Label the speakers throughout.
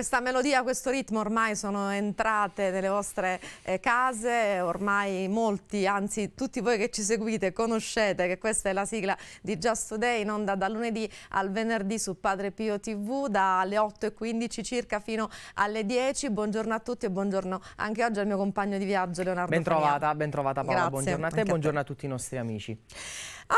Speaker 1: questa melodia, questo ritmo ormai sono entrate nelle vostre eh, case, ormai molti, anzi tutti voi che ci seguite conoscete che questa è la sigla di Just Today in onda da lunedì al venerdì su Padre Pio TV dalle 8.15 circa fino alle 10. Buongiorno a tutti e buongiorno anche oggi al mio compagno di viaggio Leonardo Bentrovata, Fania.
Speaker 2: bentrovata Paola, Grazie. buongiorno a te e buongiorno a tutti i nostri amici.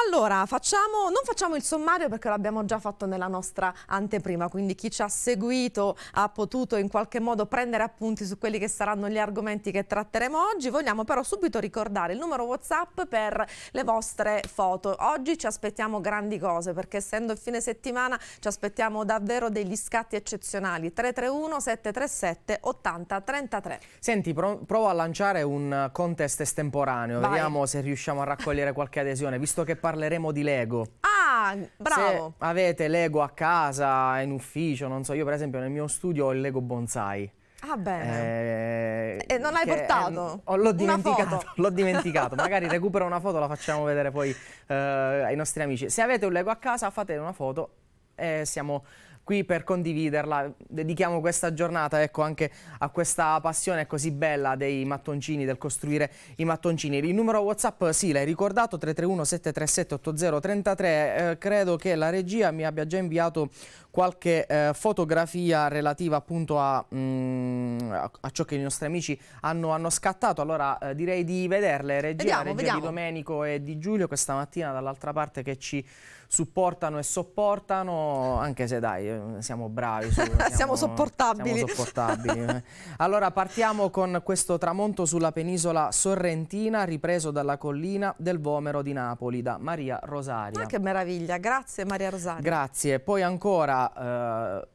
Speaker 1: Allora, facciamo, non facciamo il sommario perché l'abbiamo già fatto nella nostra anteprima, quindi chi ci ha seguito ha potuto in qualche modo prendere appunti su quelli che saranno gli argomenti che tratteremo oggi. Vogliamo però subito ricordare il numero WhatsApp per le vostre foto. Oggi ci aspettiamo grandi cose perché essendo il fine settimana ci aspettiamo davvero degli scatti eccezionali. 331 737 80 33.
Speaker 2: Senti, provo a lanciare un contest estemporaneo, Vai. vediamo se riusciamo a raccogliere qualche adesione, visto che parleremo di Lego.
Speaker 1: Ah, bravo!
Speaker 2: Se avete Lego a casa, in ufficio, non so, io per esempio nel mio studio ho il Lego bonsai. Ah bene. Eh, e non l'hai portato? Eh, l'ho dimenticato, l'ho dimenticato. Magari recupero una foto, la facciamo vedere poi eh, ai nostri amici. Se avete un Lego a casa, fate una foto e siamo qui per condividerla. Dedichiamo questa giornata ecco, anche a questa passione così bella dei mattoncini, del costruire i mattoncini. Il numero WhatsApp, sì, l'hai ricordato, 331 737 8033. Eh, credo che la regia mi abbia già inviato qualche eh, fotografia relativa appunto a, mh, mm, a, ciò che i nostri amici hanno, hanno scattato. Allora eh, direi di vederle, regia, vediamo, regia vediamo. di Domenico e di Giulio questa mattina dall'altra parte che ci supportano e sopportano, anche se dai, eh, siamo bravi. Su, siamo, siamo, sopportabili. Siamo sopportabili. Eh. allora partiamo con questo tramonto sulla penisola sorrentina ripreso dalla collina del Vomero di Napoli da Maria Rosaria. Ah, che
Speaker 1: meraviglia, grazie Maria Rosaria.
Speaker 2: Grazie, poi ancora... Eh,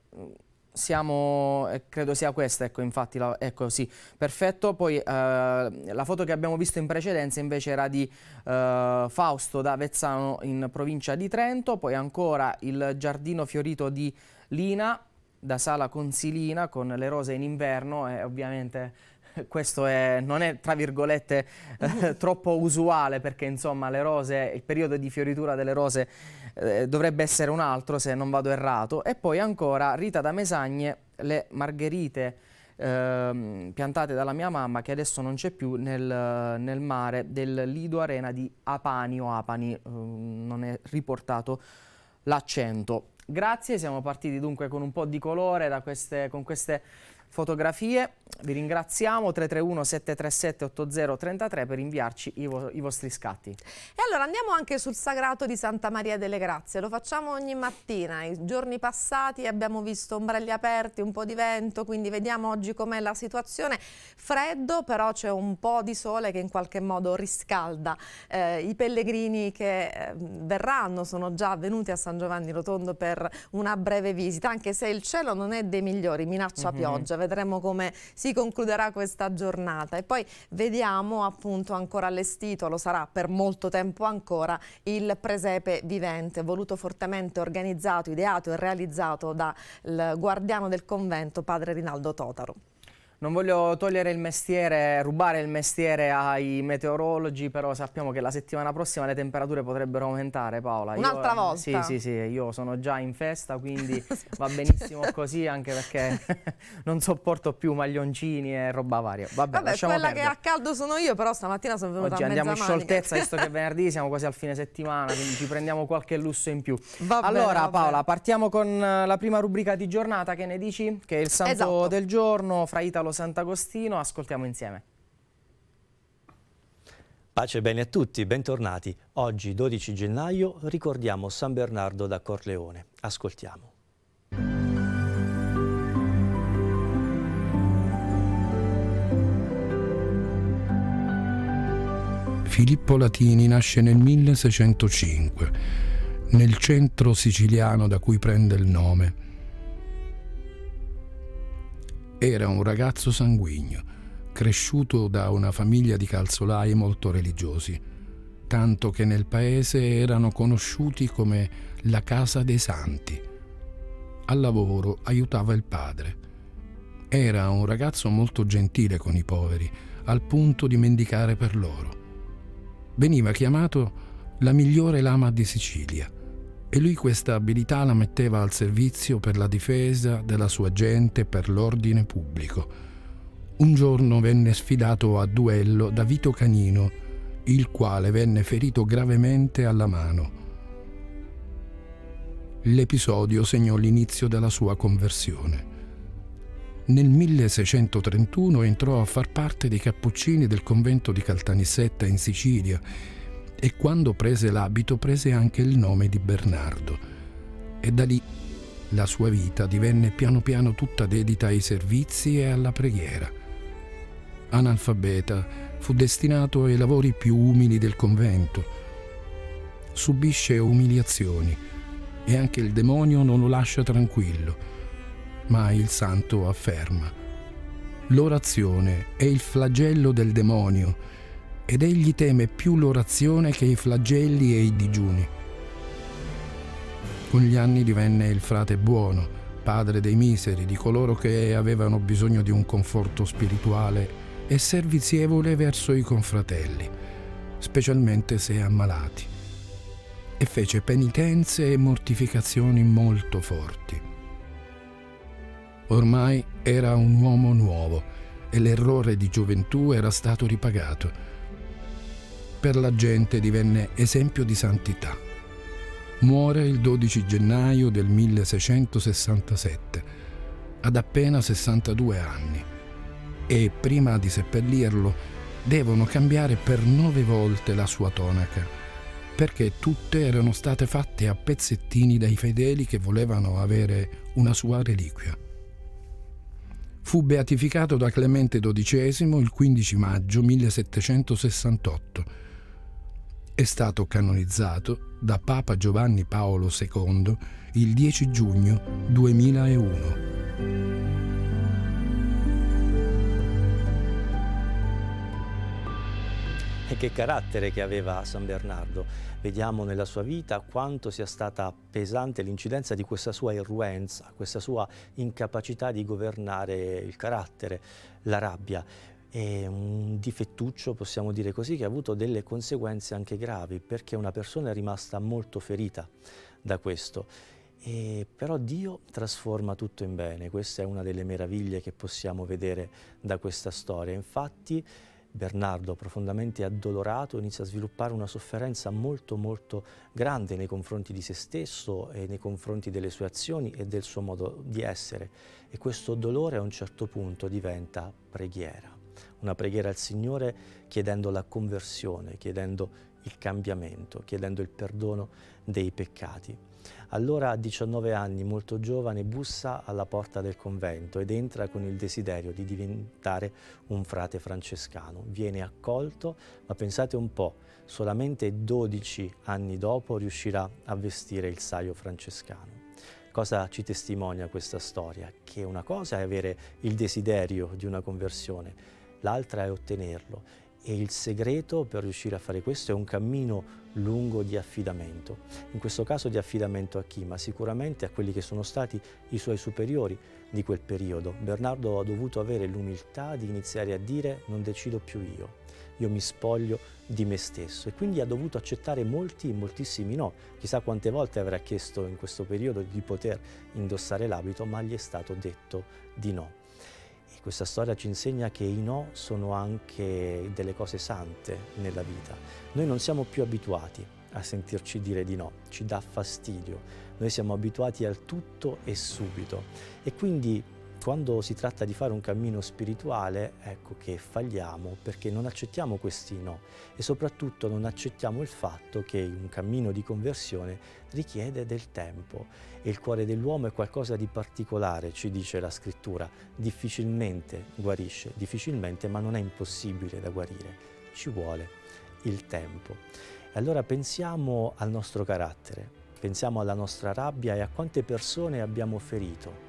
Speaker 2: siamo, eh, credo sia questa, ecco infatti, la, ecco sì, perfetto, poi eh, la foto che abbiamo visto in precedenza invece era di eh, Fausto da Vezzano in provincia di Trento, poi ancora il giardino fiorito di Lina da Sala Consilina con le rose in inverno e eh, ovviamente questo è, non è tra virgolette eh, troppo usuale perché insomma le rose, il periodo di fioritura delle rose eh, dovrebbe essere un altro se non vado errato, e poi ancora Rita da Mesagne, le margherite eh, piantate dalla mia mamma che adesso non c'è più nel, nel, mare del Lido Arena di Apani o Apani, eh, non è riportato l'accento. Grazie, siamo partiti dunque con un po' di colore queste, con queste fotografie. Vi ringraziamo 331 737 8033 per inviarci i, vo i, vostri scatti. E
Speaker 1: allora andiamo anche sul sagrato di Santa Maria delle Grazie, lo facciamo ogni mattina, i giorni passati abbiamo visto ombrelli aperti, un po' di vento, quindi vediamo oggi com'è la situazione, freddo però c'è un po' di sole che in qualche modo riscalda, eh, i pellegrini che eh, verranno sono già venuti a San Giovanni Rotondo per una breve visita, anche se il cielo non è dei migliori, minaccia mm -hmm. pioggia vedremo come si concluderà questa giornata e poi vediamo appunto ancora allestito, lo sarà per molto tempo ancora, il presepe vivente, voluto fortemente organizzato, ideato e realizzato dal guardiano del convento padre Rinaldo Totaro.
Speaker 2: Non voglio togliere il mestiere, rubare il mestiere ai meteorologi, però sappiamo che la settimana prossima le temperature potrebbero aumentare, Paola. Un'altra eh, volta. Sì, sì, sì, io sono già in festa, quindi va benissimo così, anche perché non sopporto più maglioncini e roba varia. Vabbè, Vabbè quella perdere. che a
Speaker 1: caldo sono io, però stamattina sono venuta Oggi a andiamo in scioltezza, visto che
Speaker 2: è venerdì siamo quasi al fine settimana, quindi ci prendiamo qualche lusso in più. Va allora, bene, Paola, partiamo con la prima rubrica di giornata, che ne dici? Che è il santo esatto. del giorno, fra Italo Italo Sant'Agostino, ascoltiamo insieme.
Speaker 3: Pace e bene a tutti, bentornati. Oggi, 12 gennaio, ricordiamo San Bernardo da Corleone. Ascoltiamo.
Speaker 4: Filippo Latini nasce nel 1605, nel centro siciliano da cui prende il nome era un ragazzo sanguigno, cresciuto da una famiglia di calzolai molto religiosi, tanto che nel paese erano conosciuti come la casa dei santi. Al lavoro aiutava il padre. Era un ragazzo molto gentile con i poveri, al punto di mendicare per loro. Veniva chiamato la migliore lama di Sicilia e lui questa abilità la metteva al servizio per la difesa della sua gente e per l'ordine pubblico. Un giorno venne sfidato a duello da Vito Canino, il quale venne ferito gravemente alla mano. L'episodio segnò l'inizio della sua conversione. Nel 1631 entrò a far parte dei cappuccini del convento di Caltanissetta in Sicilia e quando prese l'abito prese anche il nome di Bernardo e da lì la sua vita divenne piano piano tutta dedita ai servizi e alla preghiera. Analfabeta, fu destinato ai lavori più umili del convento. Subisce umiliazioni e anche il demonio non lo lascia tranquillo, ma il santo afferma. L'orazione è il flagello del demonio ed egli teme più l'orazione che i flagelli e i digiuni. Con gli anni divenne il frate buono, padre dei miseri, di coloro che avevano bisogno di un conforto spirituale e servizievole verso i confratelli, specialmente se ammalati, e fece penitenze e mortificazioni molto forti. Ormai era un uomo nuovo e l'errore di gioventù era stato ripagato per la gente divenne esempio di santità. Muore il 12 gennaio del 1667, ad appena 62 anni, e prima di seppellirlo devono cambiare per nove volte la sua tonaca, perché tutte erano state fatte a pezzettini dai fedeli che volevano avere una sua reliquia. Fu beatificato da Clemente XII il 15 maggio 1768 è stato canonizzato da Papa Giovanni Paolo II il 10 giugno 2001.
Speaker 3: E che carattere che aveva San Bernardo. Vediamo nella sua vita quanto sia stata pesante l'incidenza di questa sua irruenza, questa sua incapacità di governare il carattere, la rabbia è un difettuccio, possiamo dire così, che ha avuto delle conseguenze anche gravi, perché una persona è rimasta molto ferita da questo. E però Dio trasforma tutto in bene, questa è una delle meraviglie che possiamo vedere da questa storia. Infatti Bernardo, profondamente addolorato, inizia a sviluppare una sofferenza molto molto grande nei confronti di se stesso e nei confronti delle sue azioni e del suo modo di essere e questo dolore a un certo punto diventa preghiera una preghiera al Signore chiedendo la conversione, chiedendo il cambiamento, chiedendo il perdono dei peccati. Allora a 19 anni, molto giovane, bussa alla porta del convento ed entra con il desiderio di diventare un frate francescano. Viene accolto, ma pensate un po', solamente 12 anni dopo riuscirà a vestire il saio francescano. Cosa ci testimonia questa storia? Che una cosa è avere il desiderio di una conversione, l'altra è ottenerlo e il segreto per riuscire a fare questo è un cammino lungo di affidamento. In questo caso di affidamento a chi? Ma sicuramente a quelli che sono stati i suoi superiori di quel periodo. Bernardo ha dovuto avere l'umiltà di iniziare a dire non decido più io, io mi spoglio di me stesso e quindi ha dovuto accettare molti, moltissimi no. Chissà quante volte avrà chiesto in questo periodo di poter indossare l'abito, ma gli è stato detto di no. Questa storia ci insegna che i no sono anche delle cose sante nella vita. Noi non siamo più abituati a sentirci dire di no, ci dà fastidio. Noi siamo abituati al tutto e subito e quindi quando si tratta di fare un cammino spirituale, ecco che falliamo perché non accettiamo questi no e soprattutto non accettiamo il fatto che un cammino di conversione richiede del tempo e il cuore dell'uomo è qualcosa di particolare, ci dice la scrittura, difficilmente guarisce, difficilmente ma non è impossibile da guarire, ci vuole il tempo. E allora pensiamo al nostro carattere, pensiamo alla nostra rabbia e a quante persone abbiamo ferito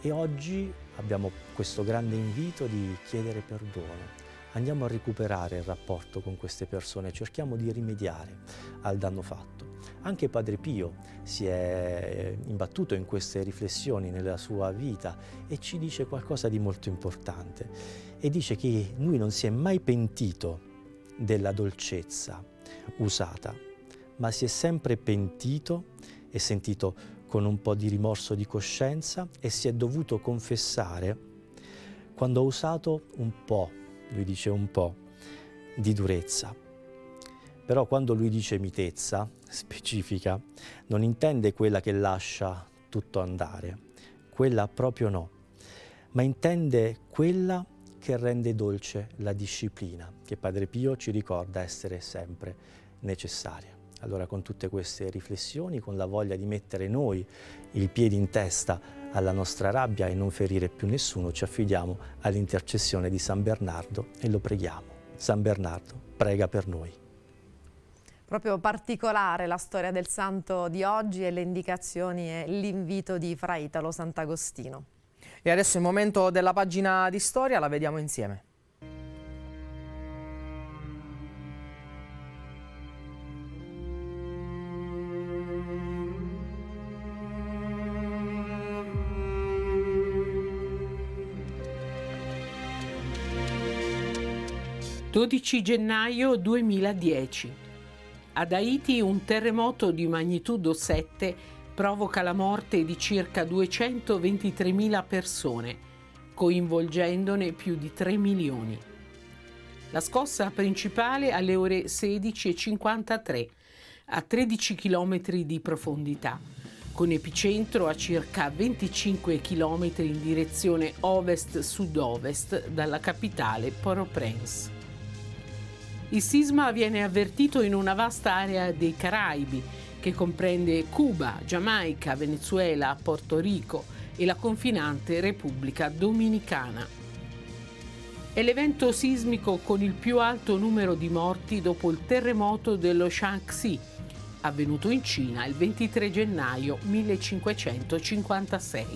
Speaker 3: e oggi abbiamo questo grande invito di chiedere perdono. Andiamo a recuperare il rapporto con queste persone, cerchiamo di rimediare al danno fatto. Anche Padre Pio si è imbattuto in queste riflessioni nella sua vita e ci dice qualcosa di molto importante e dice che lui non si è mai pentito della dolcezza usata, ma si è sempre pentito e sentito con un po' di rimorso di coscienza e si è dovuto confessare quando ha usato un po', lui dice un po', di durezza. Però quando lui dice mitezza, specifica, non intende quella che lascia tutto andare, quella proprio no, ma intende quella che rende dolce la disciplina, che Padre Pio ci ricorda essere sempre necessaria. Allora con tutte queste riflessioni, con la voglia di mettere noi il piede in testa alla nostra rabbia e non ferire più nessuno, ci affidiamo all'intercessione di San Bernardo e lo preghiamo. San Bernardo, prega per noi.
Speaker 1: Proprio particolare la storia del santo di oggi e le indicazioni e l'invito di Fra Italo Sant'Agostino. E adesso è il momento della pagina di storia, la vediamo insieme.
Speaker 5: 12 gennaio 2010. Ad Haiti un terremoto di magnitudo 7 provoca la morte di circa 223.000 persone, coinvolgendone più di 3 milioni. La scossa principale alle ore 16.53, a 13 km di profondità, con epicentro a circa 25 km in direzione ovest-sud-ovest dalla capitale Port-au-Prince. Il sisma viene avvertito in una vasta area dei Caraibi, che comprende Cuba, Giamaica, Venezuela, Porto Rico e la confinante Repubblica Dominicana. È l'evento sismico con il più alto numero di morti dopo il terremoto dello Shaanxi, avvenuto in Cina il 23 gennaio 1556.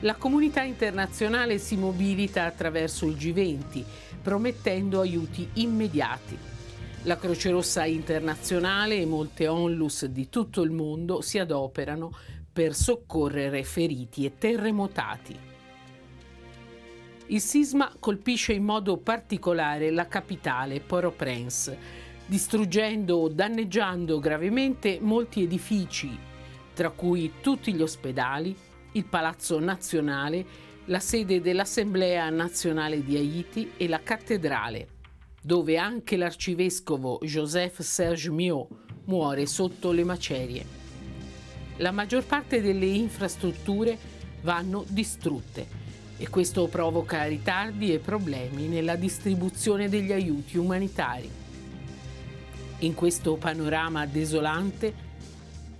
Speaker 5: La comunità internazionale si mobilita attraverso il G20 promettendo aiuti immediati. La Croce Rossa internazionale e molte onlus di tutto il mondo si adoperano per soccorrere feriti e terremotati. Il sisma colpisce in modo particolare la capitale Port-au-Prince, distruggendo o danneggiando gravemente molti edifici, tra cui tutti gli ospedali, il Palazzo Nazionale la sede dell'Assemblea nazionale di Haiti e la cattedrale, dove anche l'arcivescovo Joseph Serge Miot muore sotto le macerie. La maggior parte delle infrastrutture vanno distrutte e questo provoca ritardi e problemi nella distribuzione degli aiuti umanitari. In questo panorama desolante,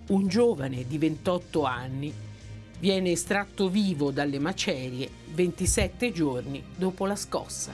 Speaker 5: un giovane di 28 anni Viene estratto vivo dalle macerie 27 giorni dopo la scossa.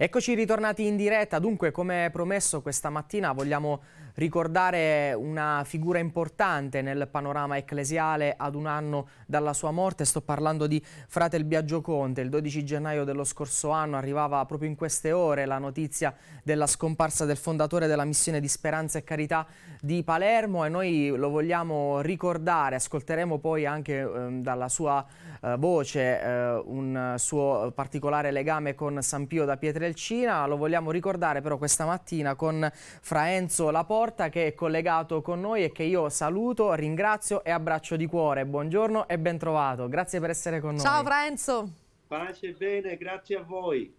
Speaker 2: Eccoci ritornati in diretta, dunque come promesso questa mattina vogliamo ricordare una figura importante nel panorama ecclesiale ad un anno dalla sua morte. Sto parlando di Fratel Biagio Conte. Il 12 gennaio dello scorso anno arrivava proprio in queste ore la notizia della scomparsa del fondatore della missione di Speranza e Carità di Palermo e noi lo vogliamo ricordare. Ascolteremo poi anche eh, dalla sua eh, voce eh, un suo particolare legame con San Pio da Pietrelcina. Lo vogliamo ricordare però questa mattina con Fra Enzo Laporta Porta che è collegato con noi e che io saluto, ringrazio e abbraccio di cuore. Buongiorno e bentrovato. Grazie per essere con Ciao, noi.
Speaker 6: Ciao Renzo. Pace e bene, grazie a voi.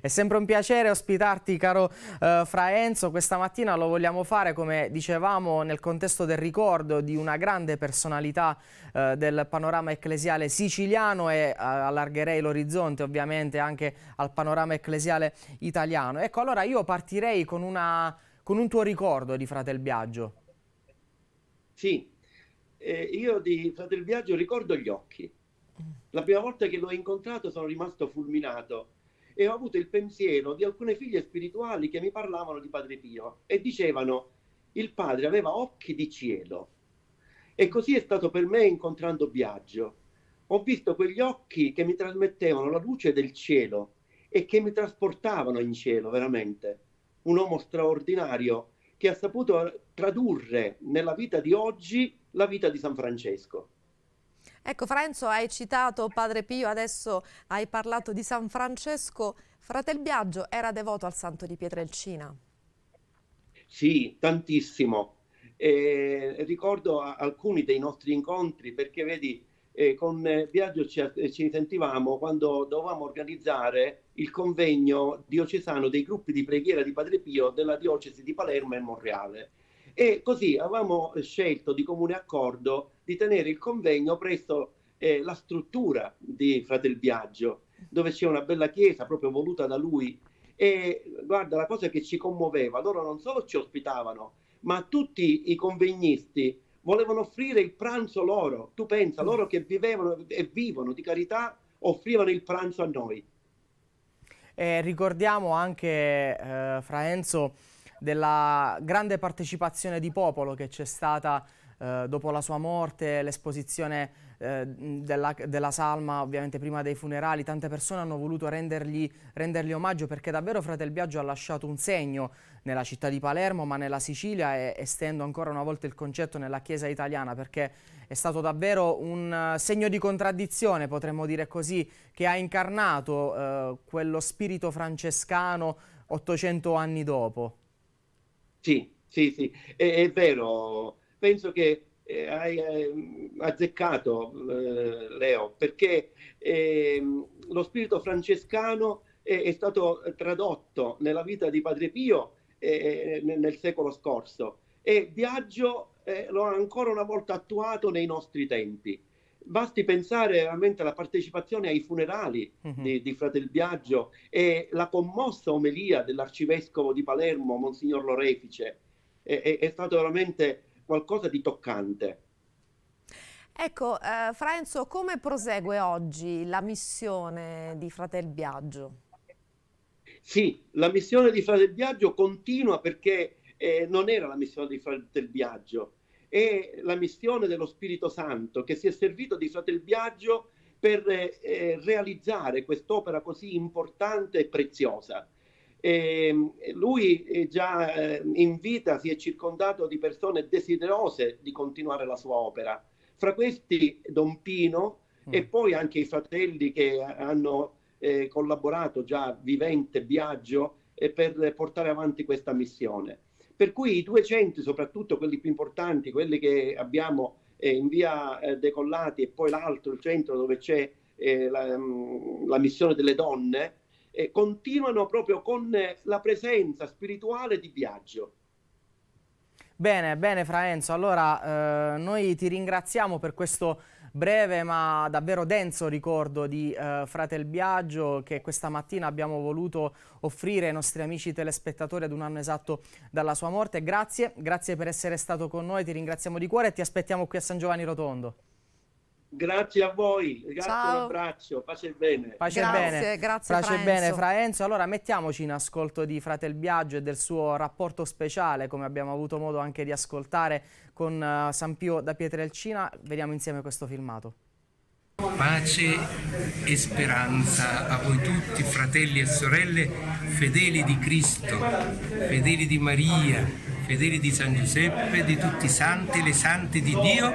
Speaker 2: È sempre un piacere ospitarti, caro eh, Fra Enzo. Questa mattina lo vogliamo fare, come dicevamo, nel contesto del ricordo di una grande personalità eh, del panorama ecclesiale siciliano e eh, allargherei l'orizzonte ovviamente anche al panorama ecclesiale italiano. Ecco, allora io partirei con una con un tuo ricordo di Fratel Biagio.
Speaker 6: Sì, eh, io di Fratel Biagio ricordo gli occhi. La prima volta che l'ho incontrato sono rimasto fulminato e ho avuto il pensiero di alcune figlie spirituali che mi parlavano di Padre Pio e dicevano il padre aveva occhi di cielo. E così è stato per me incontrando Biagio. Ho visto quegli occhi che mi trasmettevano la luce del cielo e che mi trasportavano in cielo veramente un uomo straordinario che ha saputo eh, tradurre nella vita di oggi la vita di San Francesco.
Speaker 1: Ecco Franzo, hai citato Padre Pio, adesso hai parlato di San Francesco. Fratel Biagio era devoto al santo di Pietrelcina.
Speaker 6: Sì, tantissimo. Eh, ricordo alcuni dei nostri incontri perché vedi, eh, con Viaggio ci, ci sentivamo quando dovevamo organizzare il convegno diocesano dei gruppi di preghiera di Padre Pio della diocesi di Palermo e Monreale. E così avevamo scelto di comune accordo di tenere il convegno presso eh, la struttura di Fratel Biagio, dove c'è una bella chiesa proprio voluta da lui. E guarda, la cosa che ci commuoveva, loro non solo ci ospitavano, ma tutti i convegnisti volevano offrire il pranzo loro. Tu pensa, loro mm. che vivevano e vivono di carità, offrivano il pranzo a noi.
Speaker 2: E ricordiamo anche, eh, Fra Enzo, della grande partecipazione di popolo che c'è stata eh, dopo la sua morte, l'esposizione Ehm, della, della, salma, ovviamente prima dei funerali, tante persone hanno voluto rendergli, rendergli, omaggio perché davvero Fratel Biagio ha lasciato un segno nella città di Palermo, ma nella Sicilia e estendo ancora una volta il concetto nella Chiesa italiana perché è stato davvero un eh, segno di contraddizione, potremmo dire così, che ha incarnato eh, quello spirito francescano 800 anni dopo.
Speaker 6: Sì, sì, sì, è, è vero. Penso che eh, hai eh, azzeccato eh, Leo, perché ehm, lo spirito francescano è, è, stato tradotto nella vita di Padre Pio eh, eh, nel, nel secolo scorso e Biagio lo ha ancora una volta attuato nei nostri tempi basti pensare veramente alla partecipazione ai funerali mhm. di, di, Fratel Biagio e la commossa omelia dell'arcivescovo di Palermo, Monsignor Lorefice. È, è, è stato veramente qualcosa di toccante.
Speaker 1: Ecco, eh, Franzo, come prosegue oggi la missione di Fratel Biagio?
Speaker 6: Sì, la missione di Fratel Biagio continua perché eh, non era la missione di Fratel Biagio, è la missione dello Spirito Santo che si è servito di Fratel Biagio per eh, eh realizzare quest'opera così importante e preziosa. E ehm, lui eh, già eh, in vita si è circondato di persone desiderose di continuare la sua opera, fra questi Don Pino mm. e poi anche i fratelli che hanno eh, collaborato già vivente Biagio eh, per portare avanti questa missione. Per cui i due centri, soprattutto quelli più importanti, quelli che abbiamo eh, in via eh, Decollati e poi l'altro, il centro dove c'è la, mm, la missione delle donne, eh, continuano proprio con eh, la presenza spirituale di Biagio.
Speaker 2: Bene, bene Fra Enzo, allora eh, noi ti ringraziamo per questo breve ma davvero denso ricordo di eh, Fratel Biagio che questa mattina abbiamo voluto offrire ai nostri amici telespettatori ad un anno esatto dalla sua morte. Grazie, grazie per essere stato con noi, ti ringraziamo di cuore e ti aspettiamo qui a San Giovanni Rotondo.
Speaker 6: Grazie a voi, grazie, Ciao. un abbraccio, pace bene. Pace grazie, bene. grazie pace Fra bene,
Speaker 2: Fra Enzo. Allora mettiamoci in ascolto di Fratel Biagio e del suo rapporto speciale, come abbiamo avuto modo anche di ascoltare con uh, San Pio da Pietrelcina. Vediamo insieme questo filmato.
Speaker 7: Pace e speranza a voi tutti, fratelli e sorelle, fedeli di Cristo, fedeli di Maria, fedeli di San Giuseppe, di tutti i santi, le sante di Dio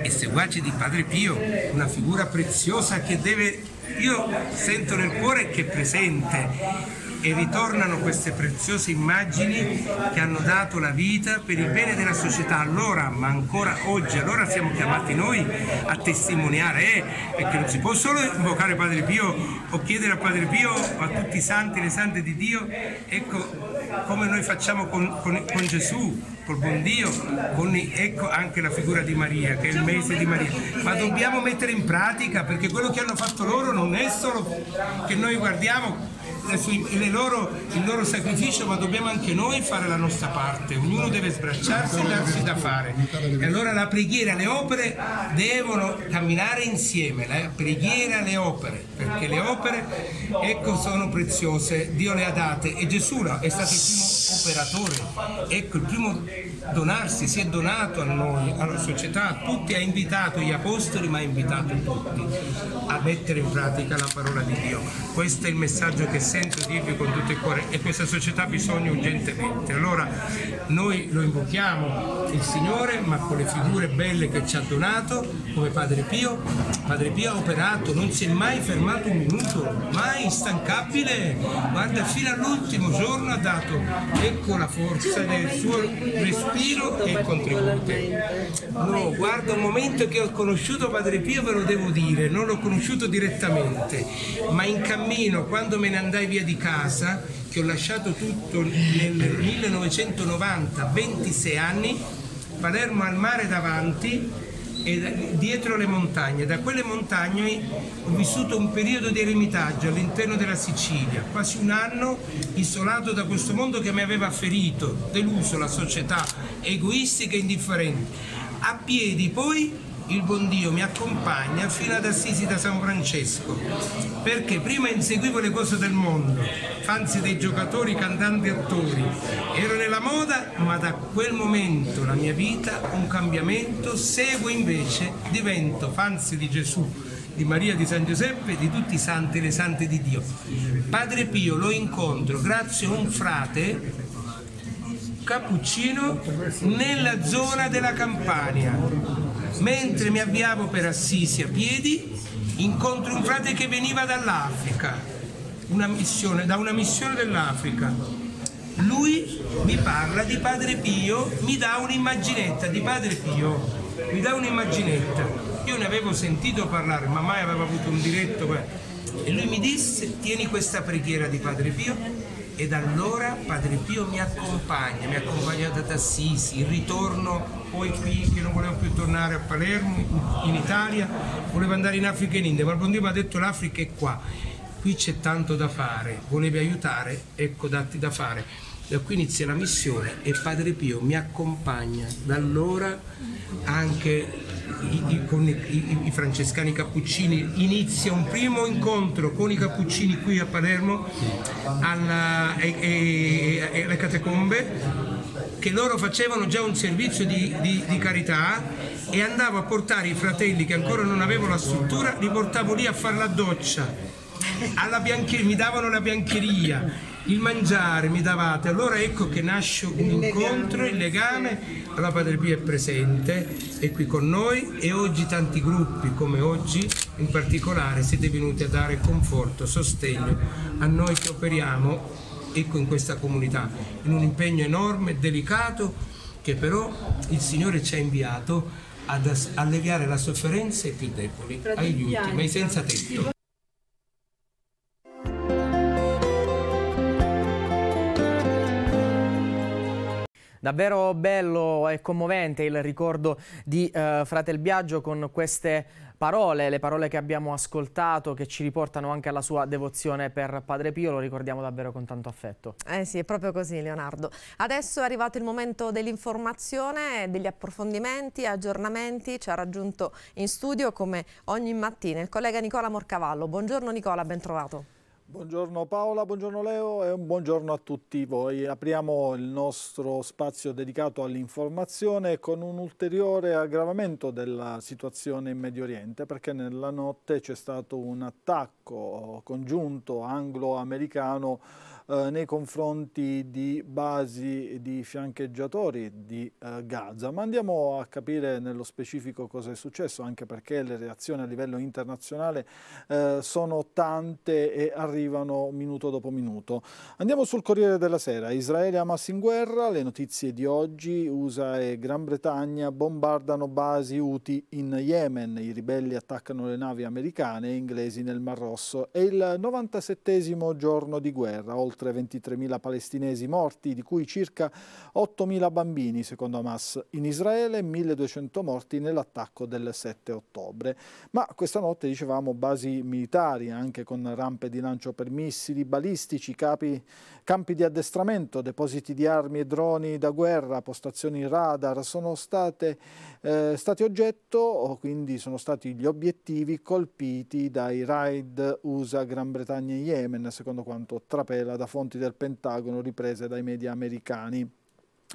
Speaker 7: e seguaci di Padre Pio, una figura preziosa che deve, io sento nel cuore che è presente e ritornano queste preziose immagini che hanno dato la vita per il bene della società allora, ma ancora oggi, allora siamo chiamati noi a testimoniare eh, perché non si può solo invocare Padre Pio o chiedere a Padre Pio a tutti i santi, le sante di Dio, ecco come noi facciamo con, con, con Gesù, col buon Dio, con, ecco anche la figura di Maria, che è il mese di Maria, ma dobbiamo mettere in pratica perché quello che hanno fatto loro non è solo che noi guardiamo loro, il loro sacrificio, ma dobbiamo anche noi fare la nostra parte, ognuno deve sbracciarsi e darsi da fare. E allora la preghiera e le opere devono camminare insieme, la preghiera e le opere, perché le opere, ecco, sono preziose, Dio le ha date e Gesù è stato il primo operatore, ecco il primo donarsi, si è donato a noi, alla società, a tutti, ha invitato gli apostoli, ma ha invitato tutti a mettere in pratica la parola di Dio. Questo è il messaggio che serve sento dirvi con tutto il cuore e questa società ha bisogno urgentemente. Allora noi lo invochiamo il Signore, ma con le figure belle che ci ha donato, come Padre Pio. Padre Pio ha operato, non si è mai fermato un minuto, mai instancabile. Guarda, fino all'ultimo giorno ha dato, ecco la forza del suo respiro e il contributo. No, guarda, un momento che ho conosciuto Padre Pio ve lo devo dire, non l'ho conosciuto direttamente, ma in cammino, quando me ne andai andai via di casa, che ho lasciato tutto nel 1990, 26 anni, Palermo al mare davanti e dietro le montagne. Da quelle montagne ho vissuto un periodo di eremitaggio all'interno della Sicilia, quasi un anno isolato da questo mondo che mi aveva ferito, deluso la società, egoistica e indifferente. A piedi poi il buon Dio mi accompagna fino ad Assisi da San Francesco, perché prima inseguivo le cose del mondo, fanzi dei giocatori, cantanti, attori. Ero nella moda, ma da quel momento la mia vita un cambiamento, seguo invece, divento fanzi di Gesù, di Maria, di San Giuseppe, di tutti i santi e le sante di Dio. Padre Pio lo incontro grazie a un frate cappuccino nella zona della Campania Mentre mi avviavo per Assisi a piedi, incontro un frate che veniva dall'Africa, una missione, da una missione dell'Africa. Lui mi parla di Padre Pio, mi dà un'immaginetta di Padre Pio, mi dà un'immaginetta. Io ne avevo sentito parlare, ma mai avevo avuto un diretto. E lui mi disse, tieni questa preghiera di Padre Pio e da allora Padre Pio mi accompagna, mi ha accompagnato ad Assisi, il ritorno poi qui che non volevo più tornare a Palermo, in Italia, volevo andare in Africa e in India, ma il buon Dio mi ha detto l'Africa è qua, qui c'è tanto da fare, volevi aiutare, ecco datti da fare. Da qui inizia la missione e Padre Pio mi accompagna da allora anche i, i, con i, i, francescani cappuccini inizia un primo incontro con i cappuccini qui a Palermo alla, e, e, e, alle catacombe che loro facevano già un servizio di, di, di, carità e andavo a portare i fratelli che ancora non avevano la struttura, li portavo lì a fare la doccia, alla mi davano la biancheria il mangiare mi davate, allora ecco che nasce un incontro, il legame, allora Padre Pio è presente, è qui con noi e oggi tanti gruppi come oggi in particolare siete venuti a dare conforto, sostegno a noi che operiamo ecco, in questa comunità, in un impegno enorme, delicato, che però il Signore ci ha inviato ad alleviare la sofferenza ai più deboli, agli ultimi, ai senza tetto.
Speaker 2: Davvero bello e commovente il ricordo di eh, Fratel Biagio con queste parole, le parole che abbiamo ascoltato, che ci riportano anche alla sua devozione per Padre Pio, lo ricordiamo davvero con tanto affetto.
Speaker 1: Eh sì, è proprio così Leonardo. Adesso è arrivato il momento dell'informazione, degli approfondimenti, aggiornamenti, ci ha raggiunto in studio come ogni mattina il collega Nicola Morcavallo. Buongiorno Nicola, ben trovato.
Speaker 8: Buongiorno Paola, buongiorno Leo e un buongiorno a tutti voi. Apriamo il nostro spazio dedicato all'informazione con un ulteriore aggravamento della situazione in Medio Oriente perché nella notte c'è stato un attacco congiunto anglo-americano eh, nei confronti di basi di fiancheggiatori di eh, Gaza. Ma andiamo a capire nello specifico cosa è successo, anche perché le reazioni a livello internazionale eh, sono tante e arrivano minuto dopo minuto. Andiamo sul Corriere della Sera. Israele e Hamas in guerra, le notizie di oggi, USA e Gran Bretagna bombardano basi UTI in Yemen, i ribelli attaccano le navi americane e inglesi nel Mar Rosso. È il 97 giorno di guerra, oltre oltre 23.000 palestinesi morti, di cui circa 8.000 bambini, secondo Hamas, in Israele, e 1.200 morti nell'attacco del 7 ottobre. Ma questa notte, dicevamo, basi militari, anche con rampe di lancio per missili balistici, capi, campi di addestramento, depositi di armi e droni da guerra, postazioni radar, sono state, eh, stati oggetto, o quindi sono stati gli obiettivi colpiti dai raid USA, Gran Bretagna e Yemen, secondo quanto trapela da da fonti del Pentagono riprese dai media americani.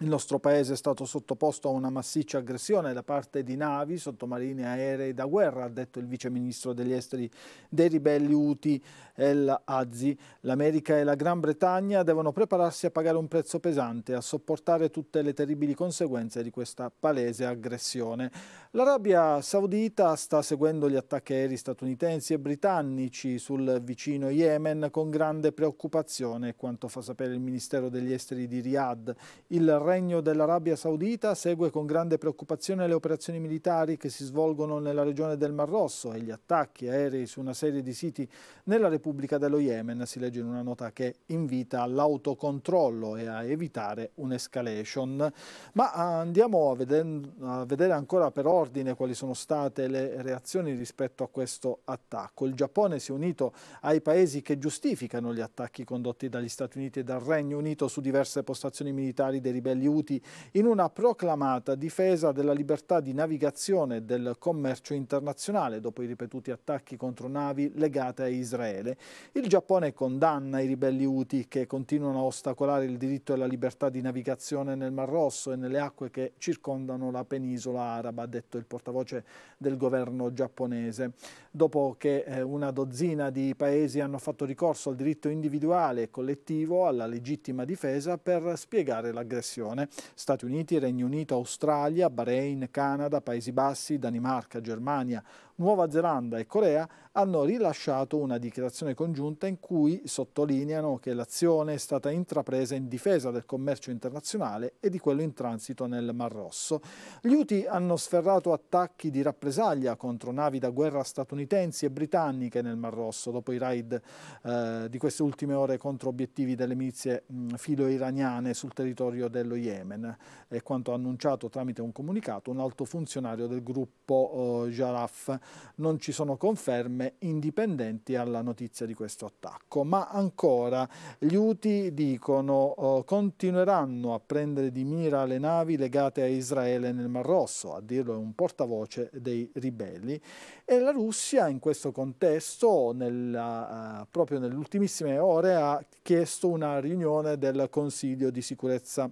Speaker 8: Il nostro paese è stato sottoposto a una massiccia aggressione da parte di navi, sottomarini, aerei da guerra, ha detto il viceministro degli esteri dei ribelli Houthi El Azzi. L'America e la Gran Bretagna devono prepararsi a pagare un prezzo pesante, a sopportare tutte le terribili conseguenze di questa palese aggressione. L'Arabia Saudita sta seguendo gli attacchi aerei statunitensi e britannici sul vicino Yemen con grande preoccupazione, quanto fa sapere il Ministero degli Esteri di Riyadh. Il regno dell'Arabia Saudita segue con grande preoccupazione le operazioni militari che si svolgono nella regione del Mar Rosso e gli attacchi aerei su una serie di siti nella Repubblica dello Yemen, si legge in una nota che invita all'autocontrollo e a evitare un'escalation. Ma ah, andiamo a, veden- a vedere ancora per ordine quali sono state le reazioni rispetto a questo attacco. Il Giappone si è unito ai paesi che giustificano gli attacchi condotti dagli Stati Uniti e dal Regno Unito su diverse postazioni militari dei ribelli agli UTI in una proclamata difesa della libertà di navigazione e del commercio internazionale dopo i ripetuti attacchi contro navi legate a Israele. Il Giappone condanna i ribelli UTI che continuano a ostacolare il diritto alla libertà di navigazione nel Mar Rosso e nelle acque che circondano la penisola araba, ha detto il portavoce del governo giapponese. Dopo che eh, una dozzina di paesi hanno fatto ricorso al diritto individuale e collettivo alla legittima difesa per spiegare l'aggressione dell'inflazione, Stati Uniti, Regno Unito, Australia, Bahrain, Canada, Paesi Bassi, Danimarca, Germania, Nuova Zelanda e Corea hanno rilasciato una dichiarazione congiunta in cui sottolineano che l'azione è stata intrapresa in difesa del commercio internazionale e di quello in transito nel Mar Rosso. Gli UTI hanno sferrato attacchi di rappresaglia contro navi da guerra statunitensi e britanniche nel Mar Rosso dopo i raid eh, di queste ultime ore contro obiettivi delle milizie filo-iraniane sul territorio dello Yemen. È quanto annunciato tramite un comunicato un alto funzionario del gruppo eh, Jaraf non ci sono conferme indipendenti alla notizia di questo attacco. Ma ancora gli UTI dicono eh, continueranno a prendere di mira le navi legate a Israele nel Mar Rosso, a dirlo è un portavoce dei ribelli, e la Russia in questo contesto, nella, eh, proprio nell'ultimissime ore, ha chiesto una riunione del Consiglio di sicurezza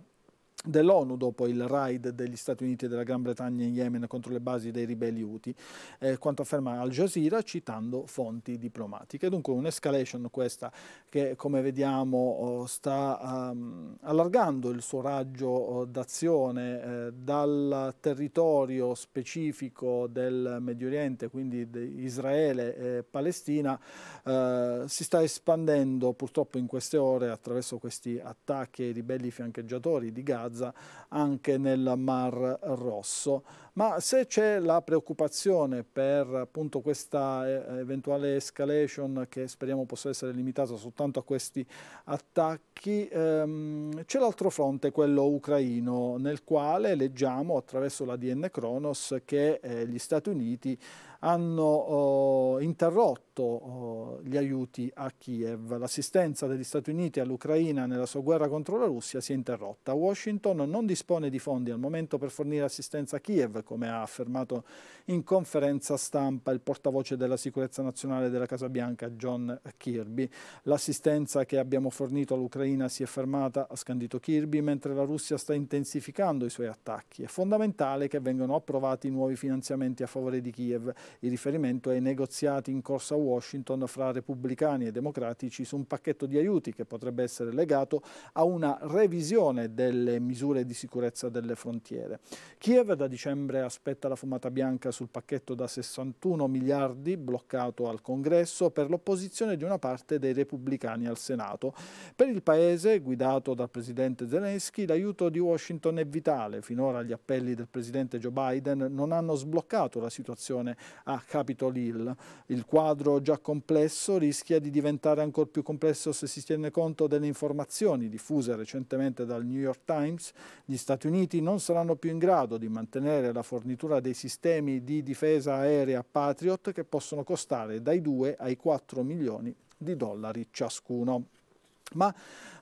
Speaker 8: dell'ONU dopo il raid degli Stati Uniti e della Gran Bretagna in Yemen contro le basi dei ribelli Houthi, eh, quanto afferma Al Jazeera citando fonti diplomatiche. Dunque un'escalation questa che come vediamo oh, sta um, allargando il suo raggio oh, d'azione eh, dal territorio specifico del Medio Oriente, quindi Israele e Palestina, eh, si sta espandendo purtroppo in queste ore attraverso questi attacchi ai ribelli fiancheggiatori di Gaza Gaza anche nel Mar Rosso. Ma se c'è la preoccupazione per appunto, questa eh, eventuale escalation che speriamo possa essere limitata soltanto a questi attacchi, ehm, c'è l'altro fronte, quello ucraino, nel quale leggiamo attraverso la DN Kronos che eh, gli Stati Uniti hanno oh, interrotto oh, gli aiuti a Kiev. L'assistenza degli Stati Uniti all'Ucraina nella sua guerra contro la Russia si è interrotta. Washington non dispone di fondi al momento per fornire assistenza a Kiev come ha affermato in conferenza stampa il portavoce della sicurezza nazionale della Casa Bianca John Kirby. L'assistenza che abbiamo fornito all'Ucraina si è fermata, ha scandito Kirby, mentre la Russia sta intensificando i suoi attacchi. È fondamentale che vengano approvati nuovi finanziamenti a favore di Kiev. Il riferimento è ai negoziati in corso a Washington fra repubblicani e democratici su un pacchetto di aiuti che potrebbe essere legato a una revisione delle misure di sicurezza delle frontiere. Kiev da dicembre aspetta la fumata bianca sul pacchetto da 61 miliardi bloccato al Congresso per l'opposizione di una parte dei repubblicani al Senato. Per il Paese, guidato dal presidente Zelensky, l'aiuto di Washington è vitale. Finora gli appelli del presidente Joe Biden non hanno sbloccato la situazione a Capitol Hill. Il quadro già complesso rischia di diventare ancora più complesso se si tiene conto delle informazioni diffuse recentemente dal New York Times. Gli Stati Uniti non saranno più in grado di mantenere la la fornitura dei sistemi di difesa aerea Patriot che possono costare dai 2 ai 4 milioni di dollari ciascuno. Ma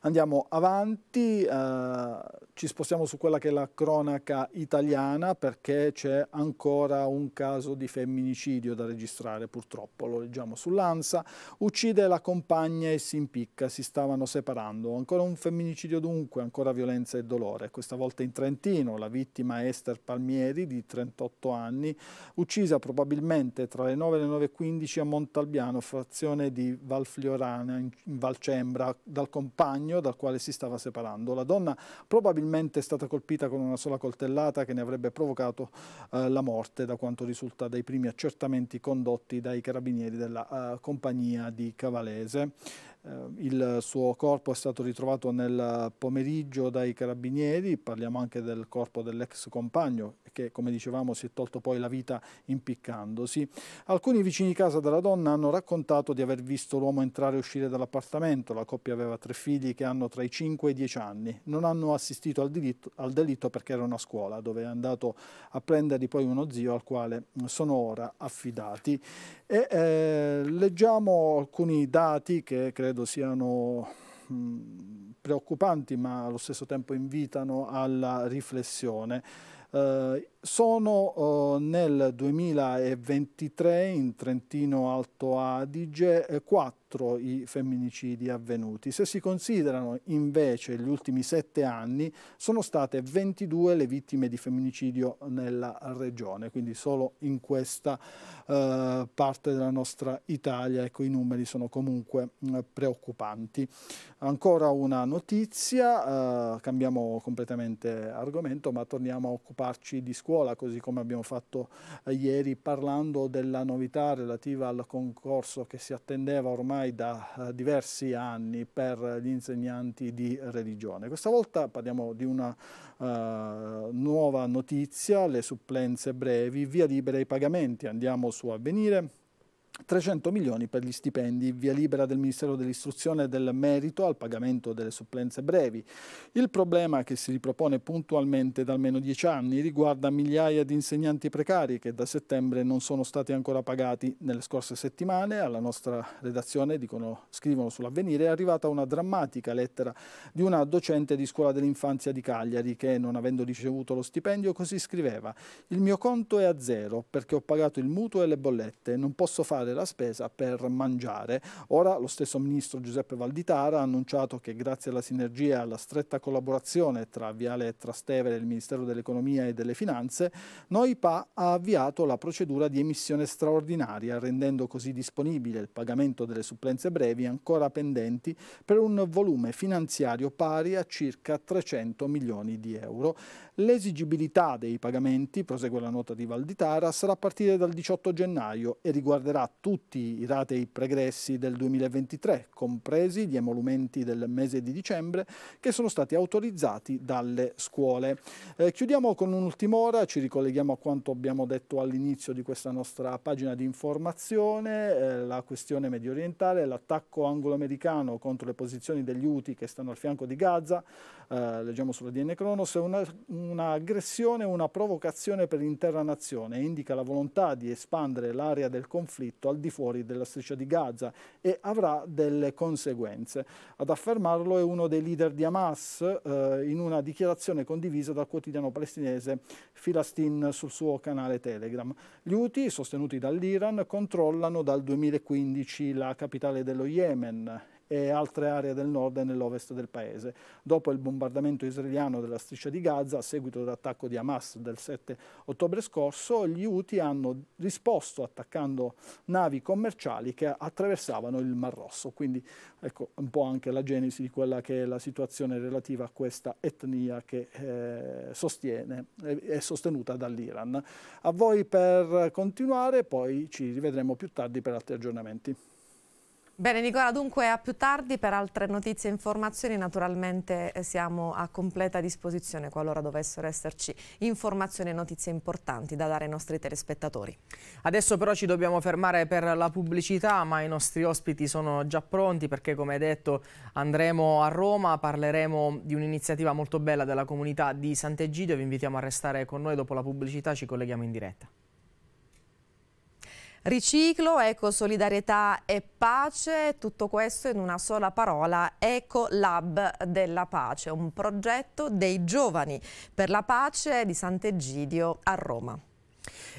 Speaker 8: andiamo avanti, eh, ci spostiamo su quella che è la cronaca italiana perché c'è ancora un caso di femminicidio da registrare purtroppo, lo leggiamo sull'ANSA, uccide la compagna e si impicca, si stavano separando, ancora un femminicidio dunque, ancora violenza e dolore, questa volta in Trentino la vittima è Esther Palmieri di 38 anni, uccisa probabilmente tra le 9 e le 9.15 a Montalbiano, frazione di Valfiorana in Valcembra, dal compagno dal quale si stava separando, la donna probabilmente probabilmente è stata colpita con una sola coltellata che ne avrebbe provocato eh, la morte, da quanto risulta dai primi accertamenti condotti dai carabinieri della eh, compagnia di Cavalese. Ehm, il suo corpo è stato ritrovato nel pomeriggio dai carabinieri, parliamo anche del corpo dell'ex compagno che come dicevamo si è tolto poi la vita impiccandosi. Alcuni vicini di casa della donna hanno raccontato di aver visto l'uomo entrare e uscire dall'appartamento, la coppia aveva tre figli che hanno tra i 5 e i 10 anni, non hanno assistito al delitto, al delitto perché erano a scuola dove è andato a prenderli poi uno zio al quale sono ora affidati. E, eh, leggiamo alcuni dati che credo credo siano preoccupanti ma allo stesso tempo invitano alla riflessione. Eh, sono eh, nel 2023 in Trentino Alto Adige eh, quattro i femminicidi avvenuti. Se si considerano invece gli ultimi sette anni sono state 22 le vittime di femminicidio nella regione, quindi solo in questa eh, parte della nostra Italia ecco, i numeri sono comunque mh, mm, preoccupanti. Ancora una notizia, eh, cambiamo completamente argomento ma torniamo a occuparci di scuola scuola, così come abbiamo fatto eh, ieri parlando della novità relativa al concorso che si attendeva ormai da eh, diversi anni per gli insegnanti di religione. Questa volta parliamo di una uh, nuova notizia, le supplenze brevi, via libera ai pagamenti. Andiamo su Avvenire 300 milioni per gli stipendi, via libera del Ministero dell'Istruzione e del merito al pagamento delle supplenze brevi. Il problema che si ripropone puntualmente da almeno dieci anni riguarda migliaia di insegnanti precari che da settembre non sono stati ancora pagati. Nelle scorse settimane alla nostra redazione, dicono, scrivono sull'avvenire, è arrivata una drammatica lettera di una docente di scuola dell'infanzia di Cagliari che non avendo ricevuto lo stipendio così scriveva «Il mio conto è a zero perché ho pagato il mutuo e le bollette, non posso fare fare la spesa per mangiare. Ora lo stesso ministro Giuseppe Valditara ha annunciato che grazie alla sinergia e alla stretta collaborazione tra Viale e Trastevere e il Ministero dell'Economia e delle Finanze, Noipa ha avviato la procedura di emissione straordinaria, rendendo così disponibile il pagamento delle supplenze brevi ancora pendenti per un volume finanziario pari a circa 300 milioni di euro. L'esigibilità dei pagamenti, prosegue la nota di Valditara, sarà a partire dal 18 gennaio e riguarderà tutti i ratei pregressi del 2023, compresi gli emolumenti del mese di dicembre che sono stati autorizzati dalle scuole. Eh, chiudiamo con un'ultima ora, ci ricolleghiamo a quanto abbiamo detto all'inizio di questa nostra pagina di informazione, eh, la questione medio orientale, l'attacco anglo-americano contro le posizioni degli UTI che stanno al fianco di Gaza, eh, leggiamo sulla DN Cronos, è una, un un'aggressione e una provocazione per l'intera nazione e indica la volontà di espandere l'area del conflitto al di fuori della striscia di Gaza e avrà delle conseguenze. Ad affermarlo è uno dei leader di Hamas eh, in una dichiarazione condivisa dal quotidiano palestinese Filastin sul suo canale Telegram. Gli Houthi, sostenuti dall'Iran, controllano dal 2015 la capitale dello Yemen e altre aree del nord e nell'ovest del paese. Dopo il bombardamento israeliano della striscia di Gaza, a seguito dell'attacco di Hamas del 7 ottobre scorso, gli Houthi hanno risposto attaccando navi commerciali che attraversavano il Mar Rosso. Quindi ecco un po' anche la genesi di quella che è la situazione relativa a questa etnia che eh, sostiene, è sostenuta dall'Iran. A voi per continuare, poi ci rivedremo più tardi per altri aggiornamenti.
Speaker 1: Bene Nicola, dunque a più tardi per altre notizie e informazioni naturalmente eh, siamo a completa disposizione qualora dovessero esserci informazioni e notizie importanti da dare ai nostri telespettatori. Adesso però ci dobbiamo fermare per la pubblicità ma
Speaker 2: i nostri ospiti sono già pronti perché come detto andremo a Roma, parleremo di un'iniziativa molto bella della comunità di Sant'Egidio, vi invitiamo a restare con noi dopo la pubblicità, ci
Speaker 1: colleghiamo in diretta. Riciclo, ecosolidarietà e pace, tutto questo in una sola parola, Ecolab della pace, un progetto dei giovani per la pace di Sant'Egidio a Roma.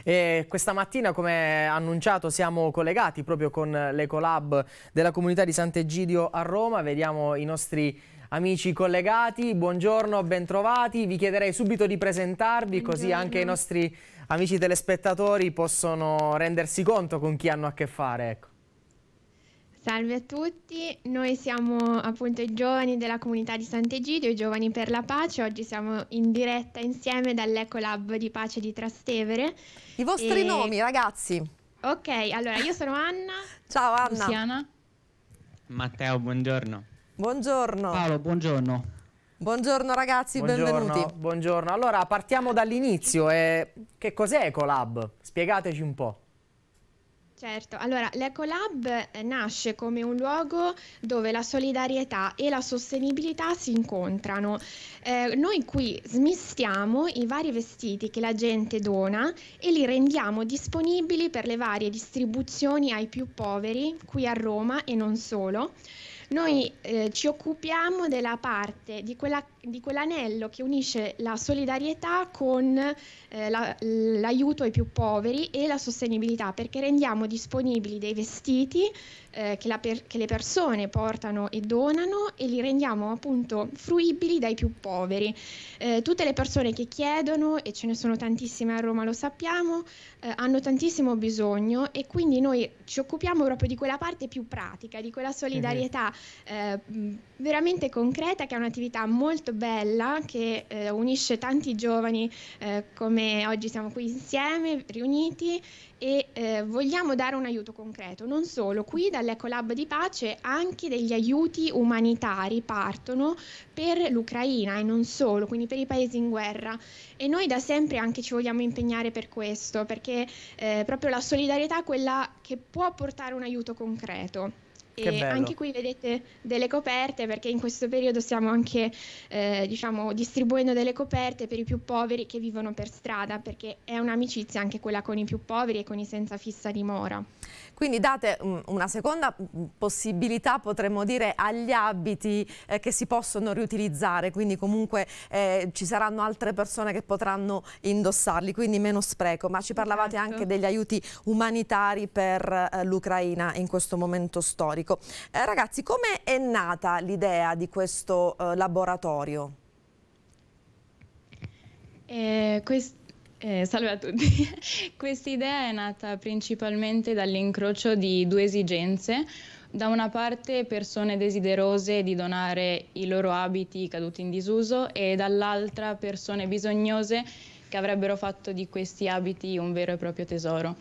Speaker 2: E questa mattina, come annunciato, siamo collegati proprio con l'Ecolab della comunità di Sant'Egidio a Roma. Vediamo i nostri amici collegati. Buongiorno, bentrovati. Vi chiederei subito di presentarvi Buongiorno. così anche i nostri amici telespettatori possono rendersi conto con chi hanno a che fare. Ecco.
Speaker 9: Salve a tutti, noi siamo appunto i giovani della comunità di Sant'Egidio, i giovani per la pace, oggi siamo in diretta insieme dall'Ecolab di Pace di Trastevere. I vostri e... nomi ragazzi. Ok, allora io sono Anna. Ciao Anna. Luciana.
Speaker 10: Matteo, buongiorno. Buongiorno. Paolo, buongiorno.
Speaker 2: Buongiorno
Speaker 9: ragazzi, buongiorno, benvenuti.
Speaker 2: Buongiorno, allora partiamo dall'inizio. Eh, che cos'è Ecolab? Spiegateci un po'.
Speaker 9: Certo, allora l'Ecolab eh, nasce come un luogo dove la solidarietà e la sostenibilità si incontrano. Eh, noi qui smistiamo i vari vestiti che la gente dona e li rendiamo disponibili per le varie distribuzioni ai più poveri qui a Roma e non solo. Noi eh, ci occupiamo della parte di, quella, di, quell'anello che unisce la solidarietà con eh, la, l'aiuto ai più poveri e la sostenibilità, perché rendiamo disponibili dei vestiti eh, che, per, che le persone portano e donano e li rendiamo appunto fruibili dai più poveri. Eh, tutte le persone che chiedono, e ce ne sono tantissime a Roma lo sappiamo, eh, hanno tantissimo bisogno e quindi noi ci occupiamo proprio di quella parte più pratica, di quella solidarietà eh, mm, veramente concreta che è un'attività molto bella che eh, unisce tanti giovani eh, come oggi siamo qui insieme, riuniti e eh, vogliamo dare un aiuto concreto. Non solo, qui dall'Ecolab di Pace anche degli aiuti umanitari partono per l'Ucraina e non solo, quindi per i paesi in guerra. E noi da sempre anche ci vogliamo impegnare per questo, perché eh, proprio la solidarietà è quella che può portare un aiuto concreto e anche qui vedete delle coperte perché in questo periodo stiamo anche eh, diciamo, distribuendo delle coperte per i più poveri che vivono per strada perché è un'amicizia anche quella con i più poveri e con i senza fissa dimora.
Speaker 1: Quindi date mm, una seconda mm, possibilità, potremmo dire, agli abiti eh, che si possono riutilizzare, quindi comunque eh, ci saranno altre persone che potranno indossarli, quindi meno spreco. Ma ci parlavate certo. anche degli aiuti umanitari per eh, l'Ucraina in questo momento storico. Eh, ragazzi, come è nata l'idea di questo eh, laboratorio?
Speaker 11: Eh, quest eh, salve a tutti. Questa idea è nata principalmente dall'incrocio di due esigenze. Da una parte persone desiderose di donare i loro abiti caduti in disuso e dall'altra persone bisognose che avrebbero fatto di questi abiti un vero e proprio tesoro.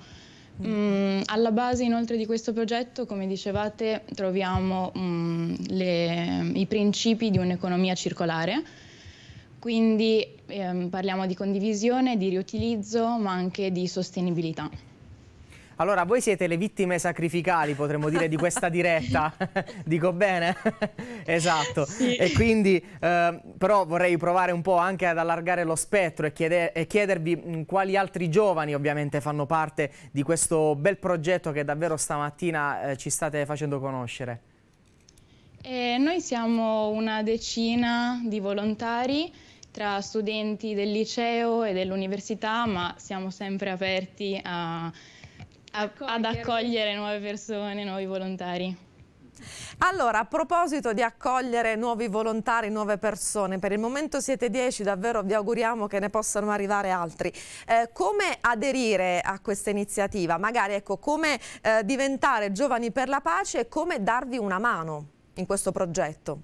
Speaker 11: Mm, mm alla base inoltre di questo progetto, come dicevate, troviamo mm, le, i principi di un'economia circolare quindi ehm, parliamo di condivisione, di riutilizzo, ma anche di sostenibilità.
Speaker 2: Allora, voi siete le vittime sacrificali, potremmo dire, di questa diretta, dico bene? esatto. Sì. E quindi, eh, però vorrei provare un po' anche ad allargare lo spettro e, chieder e chiedervi mh, quali altri giovani ovviamente fanno parte di questo bel progetto che davvero stamattina eh, ci state facendo conoscere.
Speaker 11: Eh, noi siamo una decina di volontari tra studenti del liceo e dell'università, ma siamo sempre aperti a, a, ad accogliere nuove persone, nuovi volontari.
Speaker 1: Allora, a proposito di accogliere nuovi volontari, nuove persone, per il momento siete 10, davvero vi auguriamo che ne possano arrivare altri. Eh, come aderire a questa iniziativa? Magari ecco, come eh, diventare giovani per la pace e come darvi una mano in questo progetto?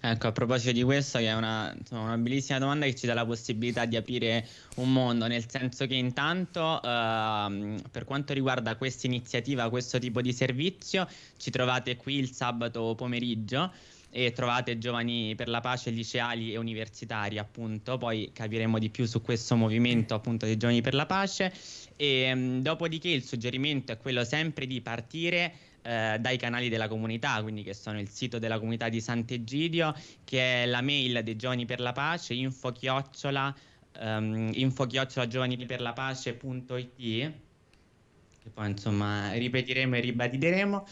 Speaker 10: Ecco, a proposito di questo, che è una, insomma, una, bellissima domanda che ci dà la possibilità di aprire un mondo, nel senso che intanto eh, per quanto riguarda questa iniziativa, questo tipo di servizio, ci trovate qui il sabato pomeriggio e trovate giovani per la pace liceali e universitari, appunto, poi capiremo di più su questo movimento appunto dei giovani per la pace e ehm, mh, dopodiché il suggerimento è quello sempre di partire eh, dai canali della comunità, quindi che sono il sito della comunità di Sant'Egidio, che è la mail dei Giovani per la Pace, info chiocciola, um, info chiocciola giovaniperlapace.it, che poi insomma ripetiremo e ribadiremo.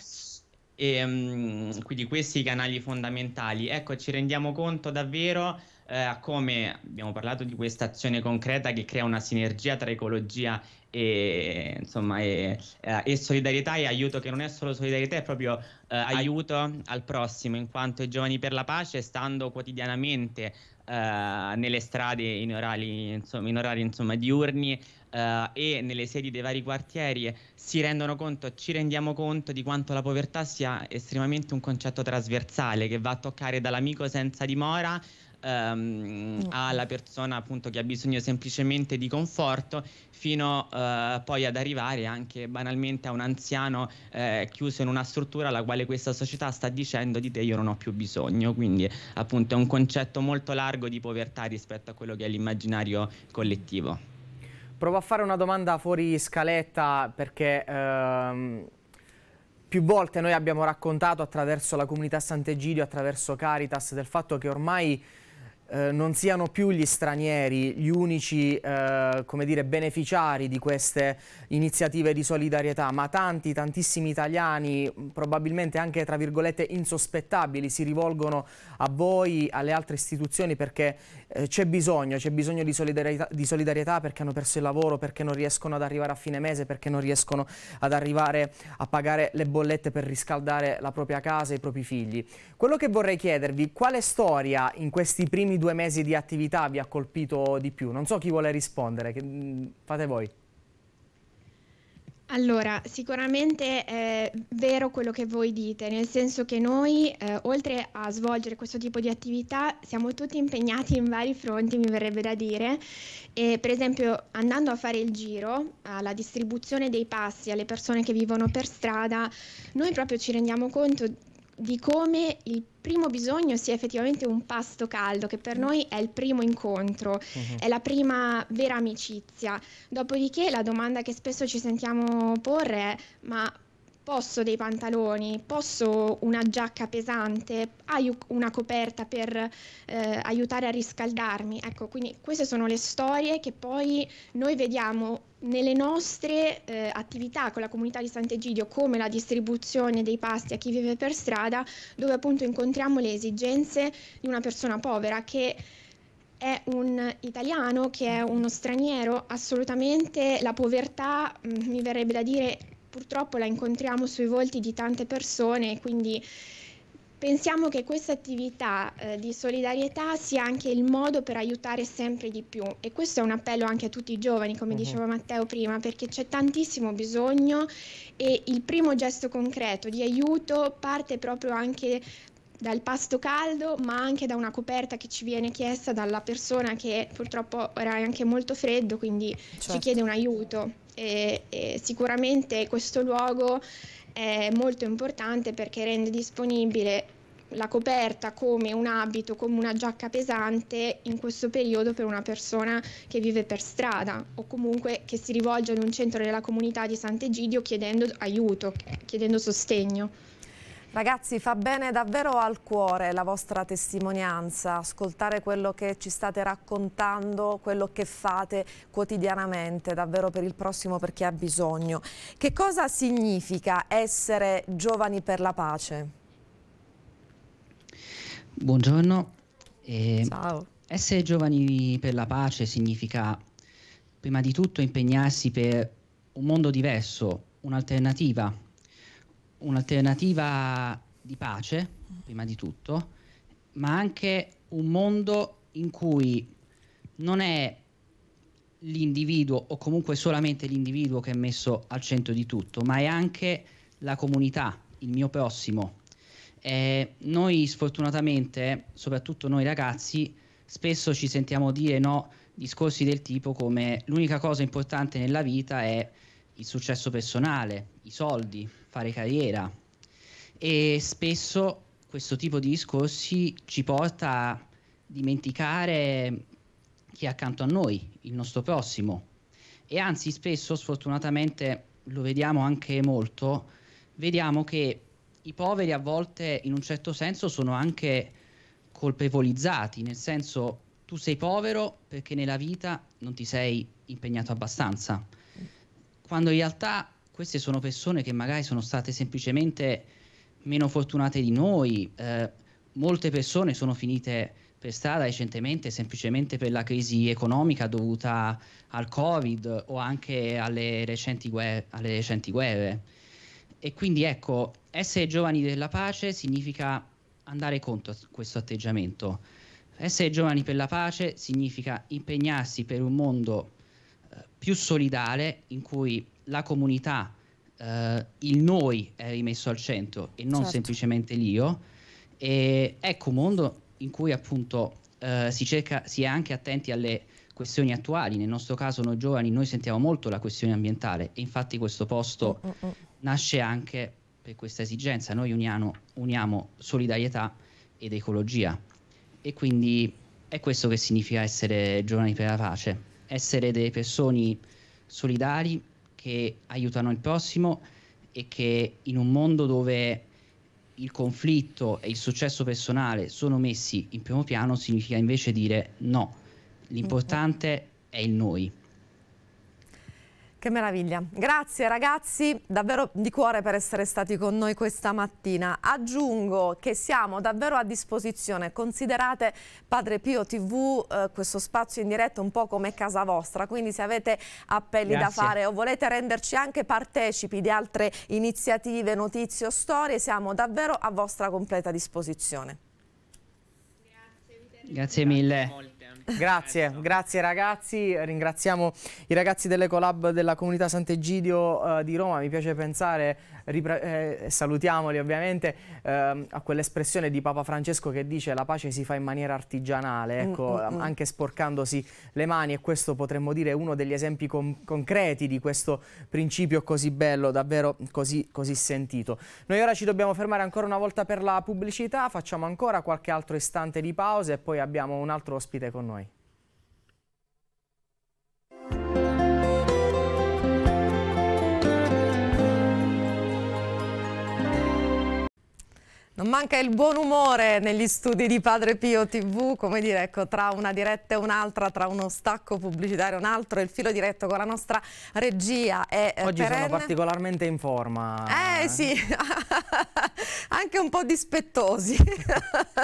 Speaker 10: E, um, quindi questi i canali fondamentali. Ecco, ci rendiamo conto davvero eh, come abbiamo parlato di questa azione concreta che crea una sinergia tra ecologia e, insomma, e, eh, e solidarietà e aiuto che non è solo solidarietà, è proprio eh, aiuto al prossimo, in quanto i giovani per la pace stando quotidianamente eh, nelle strade in orari, insomma, in orari insomma, diurni eh, e nelle sedi dei vari quartieri si rendono conto, ci rendiamo conto di quanto la povertà sia estremamente un concetto trasversale che va a toccare dall'amico senza dimora ehm, mm. alla persona appunto che ha bisogno semplicemente di conforto fino eh, poi ad arrivare anche banalmente a un anziano eh, chiuso in una struttura alla quale questa società sta dicendo di te io non ho più bisogno, quindi appunto è un concetto molto largo di povertà rispetto a quello che è l'immaginario collettivo.
Speaker 2: Provo a fare una domanda fuori scaletta perché ehm, più volte noi abbiamo raccontato attraverso la comunità Sant'Egidio, attraverso Caritas, del fatto che ormai eh, non siano più gli stranieri gli unici eh, dire, beneficiari di queste iniziative di solidarietà, ma tanti, tantissimi italiani, probabilmente anche tra virgolette insospettabili, si rivolgono a voi, alle altre istituzioni perché eh, c'è bisogno, c'è bisogno di solidarietà, di solidarietà perché hanno perso il lavoro, perché non riescono ad arrivare a fine mese, perché non riescono ad arrivare a pagare le bollette per riscaldare la propria casa e i propri figli. Quello che vorrei chiedervi, quale storia in questi primi ultimi due mesi di attività vi ha colpito di più? Non so chi vuole rispondere, che, mm, fate voi.
Speaker 9: Allora, sicuramente è vero quello che voi dite, nel senso che noi, eh, oltre a svolgere questo tipo di attività, siamo tutti impegnati in vari fronti, mi verrebbe da dire. E, per esempio, andando a fare il giro, alla distribuzione dei passi alle persone che vivono per strada, noi proprio ci rendiamo conto di come il primo bisogno sia effettivamente un pasto caldo, che per mm. noi è il primo incontro, uh-huh. è la prima vera amicizia. Dopodiché la domanda che spesso ci sentiamo porre è ma posso dei pantaloni, posso una giacca pesante, hai una coperta per eh, aiutare a riscaldarmi. Ecco, quindi queste sono le storie che poi noi vediamo nelle nostre eh, attività con la comunità di Sant'Egidio, come la distribuzione dei pasti a chi vive per strada, dove appunto incontriamo le esigenze di una persona povera che è un italiano che è uno straniero, assolutamente la povertà, mm, mi verrebbe da dire, purtroppo la incontriamo sui volti di tante persone, quindi pensiamo che questa attività eh, di solidarietà sia anche il modo per aiutare sempre di più e questo è un appello anche a tutti i giovani, come uh-huh. diceva Matteo prima, perché c'è tantissimo bisogno e il primo gesto concreto di aiuto parte proprio anche dal pasto caldo, ma anche da una coperta che ci viene chiesta dalla persona che purtroppo era anche molto freddo, quindi certo. ci chiede un aiuto e, e sicuramente questo luogo è molto importante perché rende disponibile la coperta come un abito, come una giacca pesante in questo periodo per una persona che vive per strada o comunque che si rivolge ad un centro della comunità di Sant'Egidio chiedendo aiuto, chiedendo sostegno. Ragazzi, fa bene davvero al cuore la vostra testimonianza,
Speaker 1: ascoltare quello che ci state raccontando, quello che fate quotidianamente, davvero per il prossimo, per chi ha bisogno. Che cosa significa essere giovani per la pace?
Speaker 12: Buongiorno. Eh, Ciao. Essere giovani per la pace significa, prima di tutto, impegnarsi per un mondo diverso, un'alternativa un'alternativa di pace, prima di tutto, ma anche un mondo in cui non è l'individuo o comunque solamente l'individuo che è messo al centro di tutto, ma è anche la comunità, il mio prossimo. Eh, noi sfortunatamente, soprattutto noi ragazzi, spesso ci sentiamo dire no, discorsi del tipo come l'unica cosa importante nella vita è il successo personale, i soldi, fare carriera e spesso questo tipo di discorsi ci porta a dimenticare chi è accanto a noi, il nostro prossimo e anzi spesso sfortunatamente lo vediamo anche molto, vediamo che i poveri a volte in un certo senso sono anche colpevolizzati, nel senso tu sei povero perché nella vita non ti sei impegnato abbastanza, quando in realtà queste sono persone che magari sono state semplicemente meno fortunate di noi. Eh, molte persone sono finite per strada recentemente semplicemente per la crisi economica dovuta al Covid o anche alle recenti, guerre, alle recenti guerre. E quindi ecco, essere giovani della pace significa andare contro questo atteggiamento. Essere giovani per la pace significa impegnarsi per un mondo eh, più solidale in cui la comunità, eh, il noi è rimesso al centro e non certo. semplicemente l'io. E ecco un mondo in cui appunto eh, si, cerca, si è anche attenti alle questioni attuali, nel nostro caso noi giovani noi sentiamo molto la questione ambientale e infatti questo posto oh, oh, nasce anche per questa esigenza, noi uniano, uniamo solidarietà ed ecologia e quindi è questo che significa essere giovani per la pace, essere delle persone solidari che aiutano il prossimo e che in un mondo dove il conflitto e il successo personale sono messi in primo piano significa invece dire no, l'importante è il noi.
Speaker 1: Che meraviglia. Grazie ragazzi, davvero di cuore per essere stati con noi questa mattina. Aggiungo che siamo davvero a disposizione, considerate Padre Pio TV eh, questo spazio in diretta un po' come casa vostra, quindi se avete appelli Grazie. da fare o volete renderci anche partecipi di altre iniziative, notizie o storie, siamo davvero a vostra completa disposizione.
Speaker 12: Grazie, Grazie mille.
Speaker 2: Grazie, ecco. grazie ragazzi, ringraziamo i ragazzi delle dell'Ecolab della comunità Sant'Egidio eh, di Roma, mi piace pensare eh, salutiamoli ovviamente, ehm, a quell'espressione di Papa Francesco che dice la pace si fa in maniera artigianale, mm, ecco, mm, ehm, mm. anche sporcandosi le mani e questo potremmo dire è uno degli esempi concreti di questo principio così bello, davvero così, così sentito. Noi ora ci dobbiamo fermare ancora una volta per la pubblicità, facciamo ancora qualche altro istante di pausa e poi abbiamo un altro ospite con noi.
Speaker 1: Non manca il buon umore negli studi di Padre Pio TV, come dire, ecco, tra una diretta e un'altra, tra uno stacco pubblicitario e un altro, il filo diretto con la nostra regia è eh, Oggi perenne. sono
Speaker 2: particolarmente in forma. Eh
Speaker 1: sì, anche un po' dispettosi.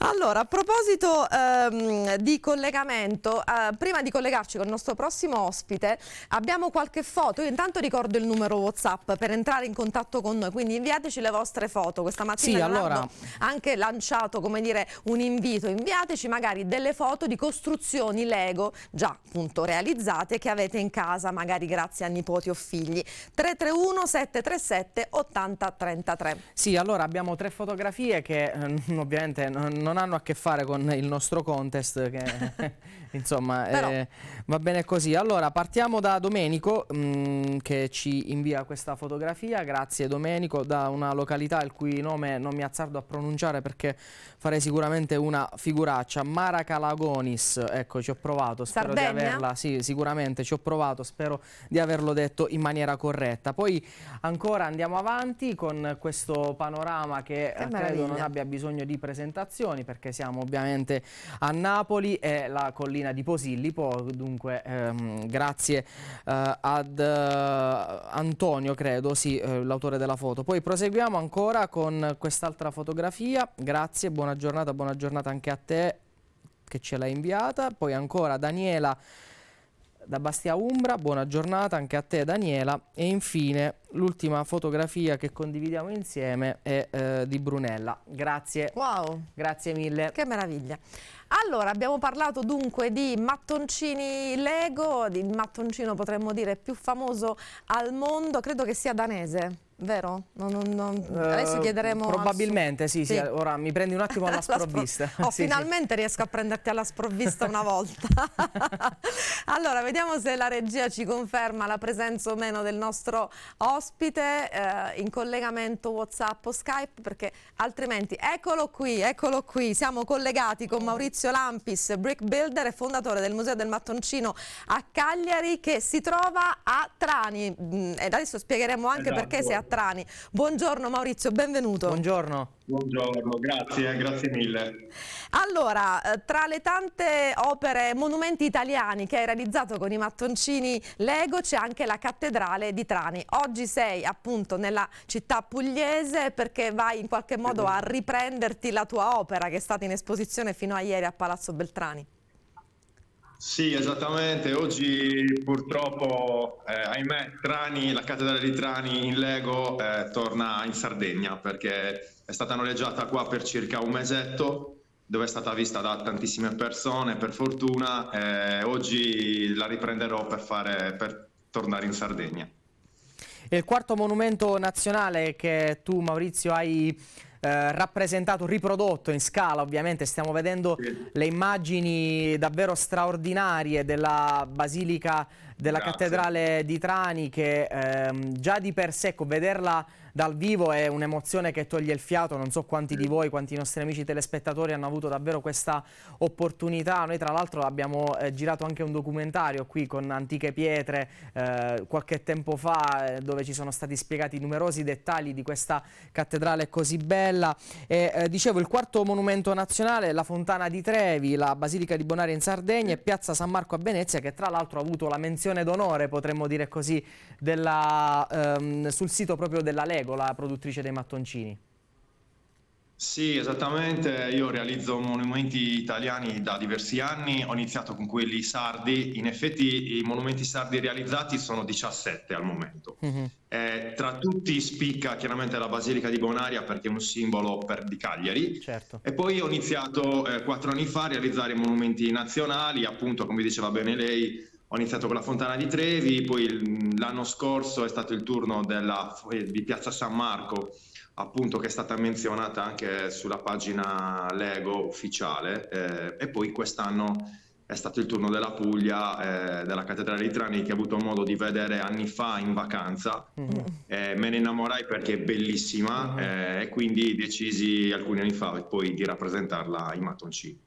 Speaker 1: allora, a proposito ehm, di collegamento, eh, prima di collegarci con il nostro prossimo ospite, abbiamo qualche foto. Io intanto ricordo il numero WhatsApp per entrare in contatto con noi, quindi inviateci le vostre foto questa mattina sì, allora... anche lanciato come dire, un invito, inviateci magari delle foto di costruzioni Lego già appunto realizzate che avete in casa, magari grazie a nipoti o figli. 331 737 8033.
Speaker 2: Sì, allora abbiamo tre fotografie che ehm, ovviamente non hanno a che fare con il nostro contest che Insomma, eh, va bene così. Allora, partiamo da Domenico mh, mm, che ci invia questa fotografia. Grazie Domenico, da una località il cui nome non mi azzardo a pronunciare perché farei sicuramente una figuraccia. Maracalagonis, ecco, ci ho provato, spero Sardegna? di averla, sì, sicuramente ci ho provato, spero di averlo detto in maniera corretta. Poi ancora andiamo avanti con questo panorama che, che eh, credo non abbia bisogno di presentazioni perché siamo ovviamente a Napoli e la collina cittadina di Posillipo, dunque ehm, grazie eh, ad eh, Antonio, credo, sì, eh, l'autore della foto. Poi proseguiamo ancora con quest'altra fotografia, grazie, buona giornata, buona giornata anche a te che ce l'hai inviata, poi ancora Daniela da Bastia Umbra, buona giornata anche a te Daniela e infine l'ultima fotografia che condividiamo
Speaker 1: insieme è eh, di Brunella. Grazie. Wow. Grazie mille. Che meraviglia. Allora, abbiamo parlato dunque di mattoncini Lego, il mattoncino potremmo dire più famoso al mondo, credo che sia danese. Vero? Non, non, non. Adesso eh, chiederemo... Probabilmente,
Speaker 2: sì, sì, sì, ora mi prendi un attimo alla sprovvista. oh, sì, finalmente
Speaker 1: sì. riesco a prenderti alla sprovvista una volta. allora, vediamo se la regia ci conferma la presenza o meno del nostro ospite eh, in collegamento Whatsapp o Skype, perché altrimenti... Eccolo qui, eccolo qui, siamo collegati con Maurizio Lampis, brick builder e fondatore del Museo del Mattoncino a Cagliari, che si trova a Trani. Mm, e adesso spiegheremo anche esatto. perché si è a Cattrani. Buongiorno Maurizio, benvenuto. Buongiorno.
Speaker 13: Buongiorno, grazie, grazie mille.
Speaker 1: Allora, eh, tra le tante opere, monumenti italiani che hai realizzato con i mattoncini Lego c'è anche la cattedrale di Trani. Oggi sei appunto nella città pugliese perché vai in qualche modo a riprenderti la tua opera che è stata in esposizione fino a ieri a Palazzo Beltrani.
Speaker 13: Sì, esattamente. Oggi purtroppo, eh, ahimè, Trani, la cattedrale di Trani in Lego eh, torna in Sardegna perché è stata noleggiata qua per circa un mesetto, dove è stata vista da tantissime persone, per fortuna. Eh, oggi la riprenderò per, fare, per tornare in Sardegna.
Speaker 2: Il quarto monumento nazionale che tu Maurizio hai eh, rappresentato, riprodotto in scala ovviamente, stiamo vedendo sì. le immagini davvero straordinarie della Basilica della Grazie. Cattedrale di Trani che ehm, già di per sé, ecco, vederla dal vivo è un'emozione che toglie il fiato, non so quanti di mm. voi, quanti nostri amici telespettatori hanno avuto davvero questa opportunità, noi tra l'altro abbiamo eh, girato anche un documentario qui con antiche pietre eh, qualche tempo fa eh, dove ci sono stati spiegati numerosi dettagli di questa cattedrale così bella e, eh, dicevo il quarto monumento nazionale, è la fontana di Trevi, la basilica di Bonaria in Sardegna e piazza San Marco a Venezia che tra l'altro ha avuto la menzione d'onore potremmo dire così della, ehm, sul sito proprio della Lega la produttrice dei mattoncini.
Speaker 13: Sì, esattamente. Io realizzo monumenti italiani da diversi anni, ho iniziato con quelli sardi. In effetti i monumenti sardi realizzati sono 17 al momento. Mm -hmm. eh, tra tutti spicca chiaramente la Basilica di Bonaria perché è un simbolo per, di Cagliari. Certo. E poi ho iniziato eh, quattro anni fa a realizzare monumenti nazionali, appunto come diceva bene lei, ho iniziato con la Fontana di Trevi, poi l'anno scorso è stato il turno della, eh, di Piazza San Marco, appunto che è stata menzionata anche sulla pagina Lego ufficiale, eh, e poi quest'anno è stato il turno della Puglia, eh, della cattedrale di Trani, che ho avuto modo di vedere anni fa in vacanza. Mm-hmm. Eh, me ne innamorai perché è bellissima mm-hmm. eh, e quindi decisi alcuni anni fa poi di rappresentarla in mattoncini.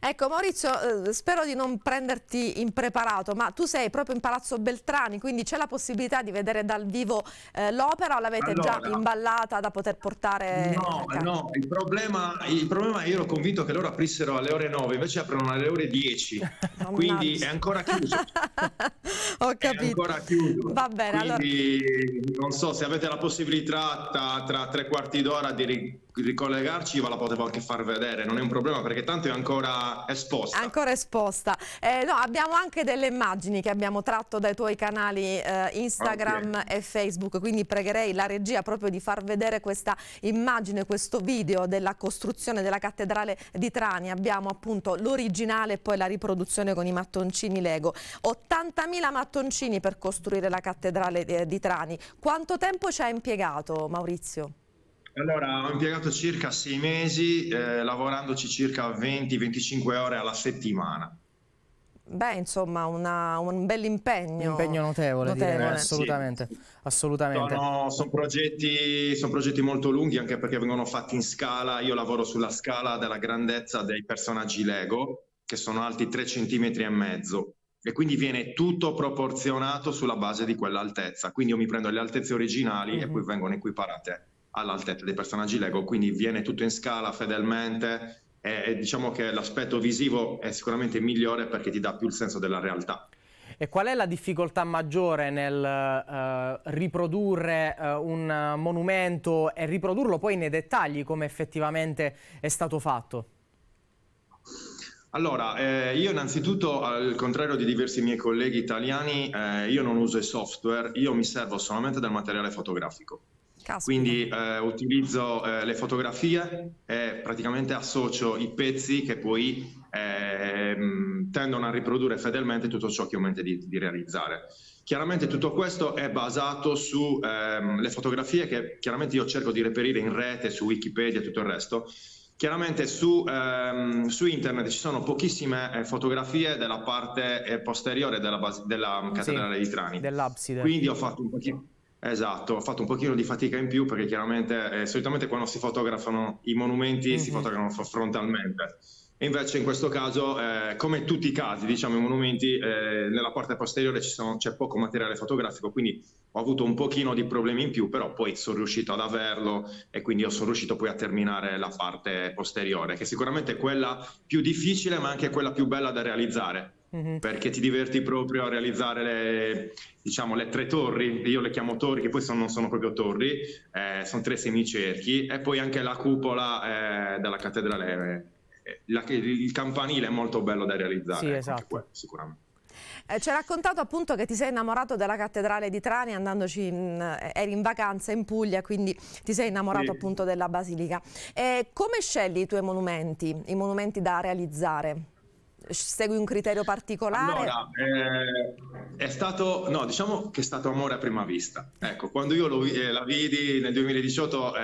Speaker 1: Ecco Maurizio, eh, spero di non prenderti impreparato, ma tu sei proprio in Palazzo Beltrani, quindi c'è la possibilità di vedere dal vivo eh, l'opera o l'avete allora, già imballata da poter portare? No,
Speaker 13: no, il problema, il problema io ero convinto che loro aprissero alle ore 9, invece aprono alle ore 10, quindi è ancora chiuso. Ho
Speaker 1: capito. È ancora chiuso. Va bene,
Speaker 13: quindi, allora... non so se avete la possibilità tra, tra tre quarti d'ora di ricollegarci ve la potevo anche far vedere, non è un problema perché tanto è ancora esposta.
Speaker 1: Ancora esposta. Eh, no, abbiamo anche delle immagini che abbiamo tratto dai tuoi canali eh, Instagram okay. e Facebook, quindi pregherei la regia proprio di far vedere questa immagine, questo video della costruzione della cattedrale di Trani. Abbiamo appunto l'originale e poi la riproduzione con i mattoncini Lego. 80.000 mattoncini per costruire la cattedrale eh, di Trani. Quanto tempo ci ha impiegato Maurizio?
Speaker 13: Allora, ho impiegato circa sei mesi, eh, lavorandoci circa 20-25 ore alla settimana.
Speaker 1: Beh, insomma, una, un bel impegno. Un impegno notevole, notevole. Direi, assolutamente. Sì. assolutamente.
Speaker 13: Sono, sono, progetti, sono, progetti, molto lunghi anche perché vengono fatti in scala. Io lavoro sulla scala della grandezza dei personaggi Lego, che sono alti 3 cm e mezzo. E quindi viene tutto proporzionato sulla base di quell'altezza. Quindi io mi prendo le altezze originali mm -hmm. e mhm. poi vengono equiparate all'altezza dei personaggi Lego, quindi viene tutto in scala fedelmente e, e diciamo che l'aspetto visivo è sicuramente migliore perché ti dà più il senso della realtà. E qual è la difficoltà
Speaker 2: maggiore nel uh, riprodurre uh, un monumento e riprodurlo poi nei dettagli come effettivamente è stato fatto?
Speaker 13: Allora, eh, io innanzitutto, al contrario di diversi miei colleghi italiani, eh, io non uso i software, io mi servo solamente del materiale fotografico. Caspita. Quindi eh, utilizzo eh, le fotografie e praticamente associo i pezzi che poi ehm, tendono a riprodurre fedelmente tutto ciò che ho in mente di, di realizzare. Chiaramente tutto questo è basato sulle ehm, fotografie che chiaramente io cerco di reperire in rete, su Wikipedia e tutto il resto. Chiaramente su, ehm, su internet ci sono pochissime eh, fotografie della parte eh, posteriore della, base, della cattedrale sì, di Trani.
Speaker 2: Dell'abside. Quindi ho fatto
Speaker 13: un pochino Esatto, ho fatto un pochino di fatica in più perché chiaramente eh, solitamente quando si fotografano i monumenti mm-hmm. si mhm. fotografano frontalmente. Invece in questo caso, eh, come tutti i casi, diciamo i monumenti, eh, nella parte posteriore sono, c'è poco materiale fotografico, quindi ho avuto un pochino di problemi in più, però poi sono riuscito ad averlo e quindi sono riuscito poi a terminare la parte posteriore, che sicuramente è quella più difficile ma anche quella più bella da realizzare, Mm-hmm. Perché ti diverti proprio a realizzare le, diciamo, le tre torri, io le chiamo torri, che poi sono, non sono proprio torri, eh, sono tre semicerchi, e poi anche la cupola eh, della cattedrale. Eh, la, il campanile è molto bello da realizzare, sì, ecco, esatto. quello, sicuramente.
Speaker 1: Eh, ci hai raccontato appunto che ti sei innamorato della cattedrale di Trani, andandoci in, eh, eri in vacanza in Puglia, quindi ti sei innamorato sì. appunto della basilica. Eh, come scegli i tuoi monumenti, i monumenti da realizzare? segui un criterio particolare?
Speaker 13: Allora, eh, è stato, no, diciamo che è stato amore a prima vista. Ecco, quando io lo, eh, la vidi nel 2018 eh,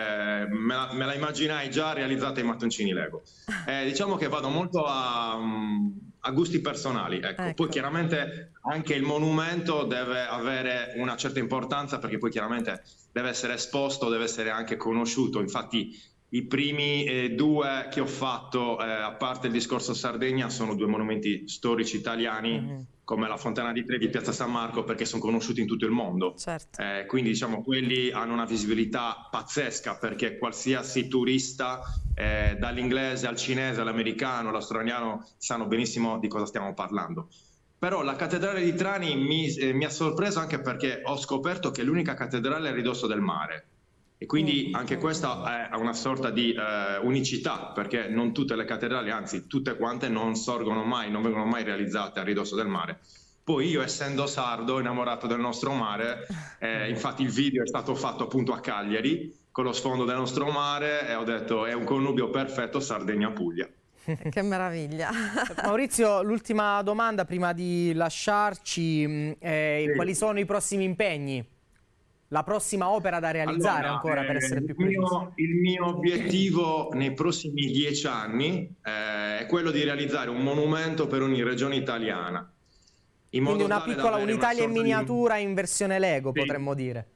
Speaker 13: me, la, me, la, immaginai già realizzata in mattoncini Lego. Eh, diciamo che vado molto a, mm, a gusti personali, ecco. Ecco. Poi chiaramente anche il monumento deve avere una certa importanza perché poi chiaramente deve essere esposto, deve essere anche conosciuto. Infatti i primi eh, due che ho fatto, eh, a parte il discorso Sardegna, sono due monumenti storici italiani. Mm-hmm. come la Fontana di Trevi e Piazza San Marco perché sono conosciuti in tutto il mondo. Certo. Eh, quindi diciamo quelli hanno una visibilità pazzesca perché qualsiasi turista eh, dall'inglese al cinese all'americano all'australiano sanno benissimo di cosa stiamo parlando. Però la cattedrale di Trani mi, eh, mi ha sorpreso anche perché ho scoperto che è l'unica cattedrale a ridosso del mare e quindi eh, anche questa è una sorta di eh, unicità, perché non tutte le cattedrali, anzi tutte quante, non sorgono mai, non vengono mai realizzate a ridosso del mare. Poi io essendo sardo, innamorato del nostro mare, eh, infatti il video è stato fatto appunto a Cagliari, con lo sfondo del nostro mare, e ho detto è un connubio perfetto Sardegna-Puglia.
Speaker 1: Che meraviglia.
Speaker 2: Eh, Maurizio, l'ultima domanda prima di lasciarci, eh, sì. quali sono i prossimi impegni? la prossima opera da realizzare allora, ancora, eh, per essere più preciso?
Speaker 13: il mio obiettivo nei prossimi dieci anni eh, è quello di realizzare un monumento per ogni regione italiana. In Quindi una piccola un'Italia in miniatura
Speaker 2: di... in versione Lego, sì. potremmo dire.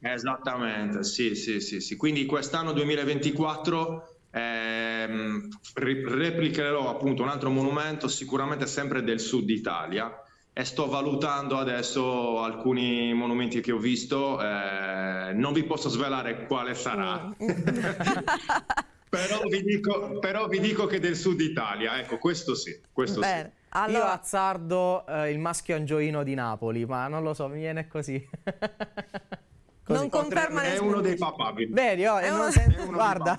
Speaker 13: Esattamente, sì, sì, sì. sì. Quindi quest'anno 2024 ehm, replicherò appunto un altro monumento, sicuramente sempre del sud Italia, e sto valutando adesso alcuni monumenti che ho visto, eh, non vi posso svelare quale sarà. Mm. però, vi dico, però, vi dico, che del sud Italia, ecco, questo sì, questo Bene. sì. Allora... Io
Speaker 2: azzardo eh, il maschio angioino di Napoli, ma non lo so, mi viene così. Così. Non conferma È uno dei papabili. Vedi,
Speaker 1: oh, è uno... È uno guarda.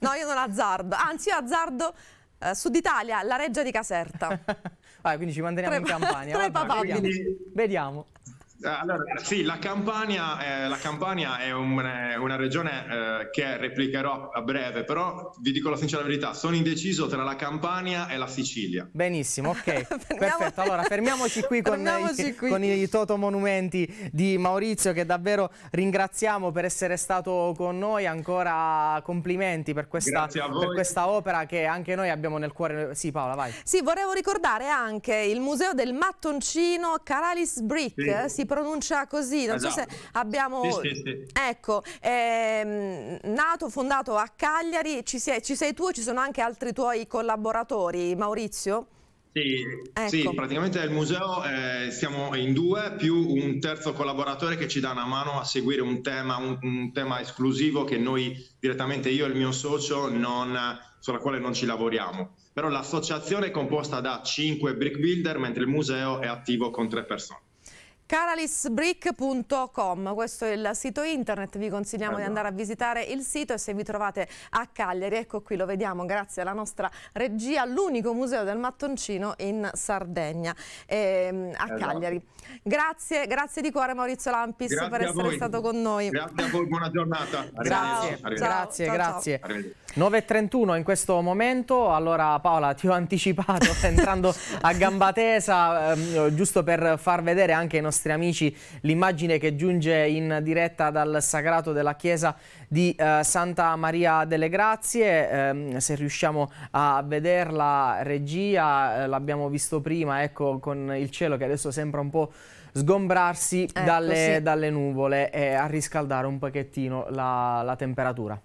Speaker 1: no, io non azzardo. Anzi, io azzardo eh, Sud Italia, la Reggia di Caserta. ah, quindi ci manderemo in campagna. Tra i papabili. Vediamo.
Speaker 13: Eh, allora, sì, la Campania, eh, la Campania è un, eh, una regione eh, che replicherò a breve, però vi dico la sincera verità, sono indeciso tra la Campania e la Sicilia. Benissimo, ok, perfetto. Allora, fermiamoci qui con, fermiamoci i, qui.
Speaker 2: con i Toto Monumenti di Maurizio, che davvero ringraziamo per essere stato con noi. Ancora complimenti per questa, per questa opera che anche noi abbiamo nel cuore. Sì, Paola, vai.
Speaker 1: Sì, volevo ricordare anche il Museo del Mattoncino Caralis Brick, sì. Eh, si pronuncia così, non esatto. so se esatto. abbiamo... Sì, sì, sì. Ecco, ehm, nato, fondato a Cagliari, ci sei, ci sei tu e ci sono anche altri tuoi collaboratori, Maurizio?
Speaker 13: Sì, ecco. sì, praticamente il museo eh, siamo in due più un terzo collaboratore che ci dà una mano a seguire un tema, un, un tema esclusivo che noi direttamente io e il mio socio non, sulla quale non ci lavoriamo. Però l'associazione è composta da cinque brick builder mentre il museo è attivo con tre persone.
Speaker 1: Caralisbrick.com, questo è il sito internet, vi consigliamo allora. di andare a visitare il sito e se vi trovate a Cagliari, ecco qui lo vediamo grazie alla nostra regia, l'unico museo del mattoncino in Sardegna, ehm, a allora. Esatto. Cagliari. Grazie, grazie di cuore Maurizio Lampis grazie per essere stato con noi.
Speaker 13: Grazie a voi, buona giornata. Arrivederci. grazie,
Speaker 2: grazie. 9.31 in questo momento, allora Paola ti ho anticipato entrando a gamba tesa, eh, giusto per far vedere anche i nostri nostri amici l'immagine che giunge in diretta dal sagrato della chiesa di eh, Santa Maria delle Grazie, eh, se riusciamo a vederla regia, eh, l'abbiamo visto prima ecco, con il cielo che adesso sembra un po' sgombrarsi ecco, dalle, sì. dalle, nuvole e a riscaldare un pochettino la, la temperatura.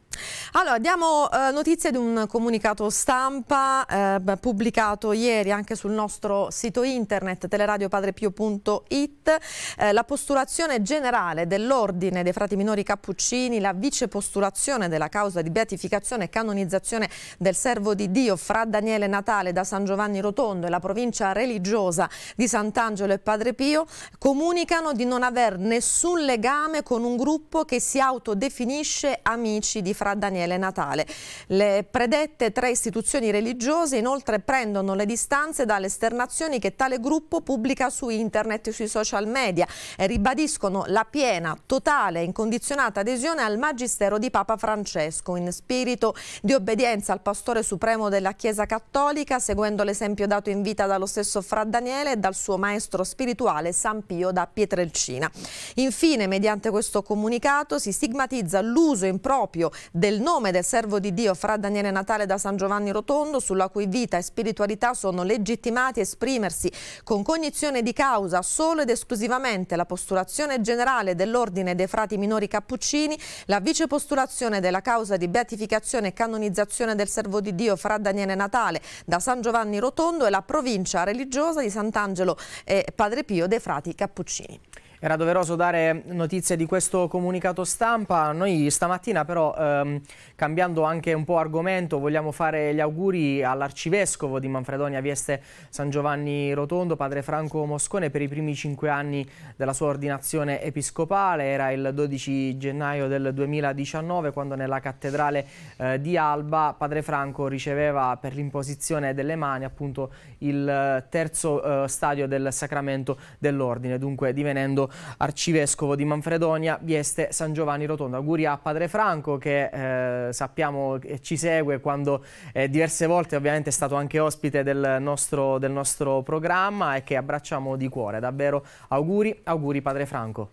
Speaker 1: Allora, diamo eh, notizie di un comunicato stampa eh, pubblicato ieri anche sul nostro sito internet teleradiopadrepio.it. Eh, la postulazione generale dell'ordine dei frati minori cappuccini, la vicepostulazione della causa di beatificazione e canonizzazione del servo di Dio fra Daniele Natale da San Giovanni Rotondo e la provincia religiosa di Sant'Angelo e Padre Pio comunicano di non aver nessun legame con un gruppo che si autodefinisce amici di fratelli fra Daniele e Natale. Le predette tre istituzioni religiose inoltre prendono le distanze dalle esternazioni che tale gruppo pubblica su internet e sui social media e ribadiscono la piena, totale e incondizionata adesione al magistero di Papa Francesco in spirito di obbedienza al pastore supremo della Chiesa Cattolica, seguendo l'esempio dato in vita dallo stesso Fra Daniele e dal suo maestro spirituale San Pio da Pietrelcina. Infine, mediante questo comunicato si stigmatizza l'uso improprio del nome del servo di Dio Fra Daniele Natale da San Giovanni Rotondo, sulla cui vita e spiritualità sono legittimati a esprimersi con cognizione di causa solo ed esclusivamente la postulazione generale dell'Ordine dei Frati Minori Cappuccini, la vicepostulazione della causa di beatificazione e canonizzazione del servo di Dio Fra Daniele Natale da San Giovanni Rotondo e la provincia religiosa di Sant'Angelo e Padre Pio dei Frati Cappuccini.
Speaker 2: Era doveroso dare notizie di questo comunicato stampa. Noi stamattina però, ehm, cambiando anche un po' argomento, vogliamo fare gli auguri all'arcivescovo di Manfredonia Vieste San Giovanni Rotondo, padre Franco Moscone, per i primi cinque anni della sua ordinazione episcopale. Era il 12 gennaio del 2019 quando nella cattedrale eh, di Alba padre Franco riceveva per l'imposizione delle mani appunto il eh, terzo eh, stadio del sacramento dell'ordine, dunque divenendo arcivescovo di Manfredonia, Vieste San Giovanni Rotondo. Auguri a Padre Franco che eh, sappiamo che ci segue quando eh, diverse volte ovviamente è stato anche ospite del nostro, del nostro programma e che abbracciamo di cuore. Davvero auguri, auguri Padre Franco.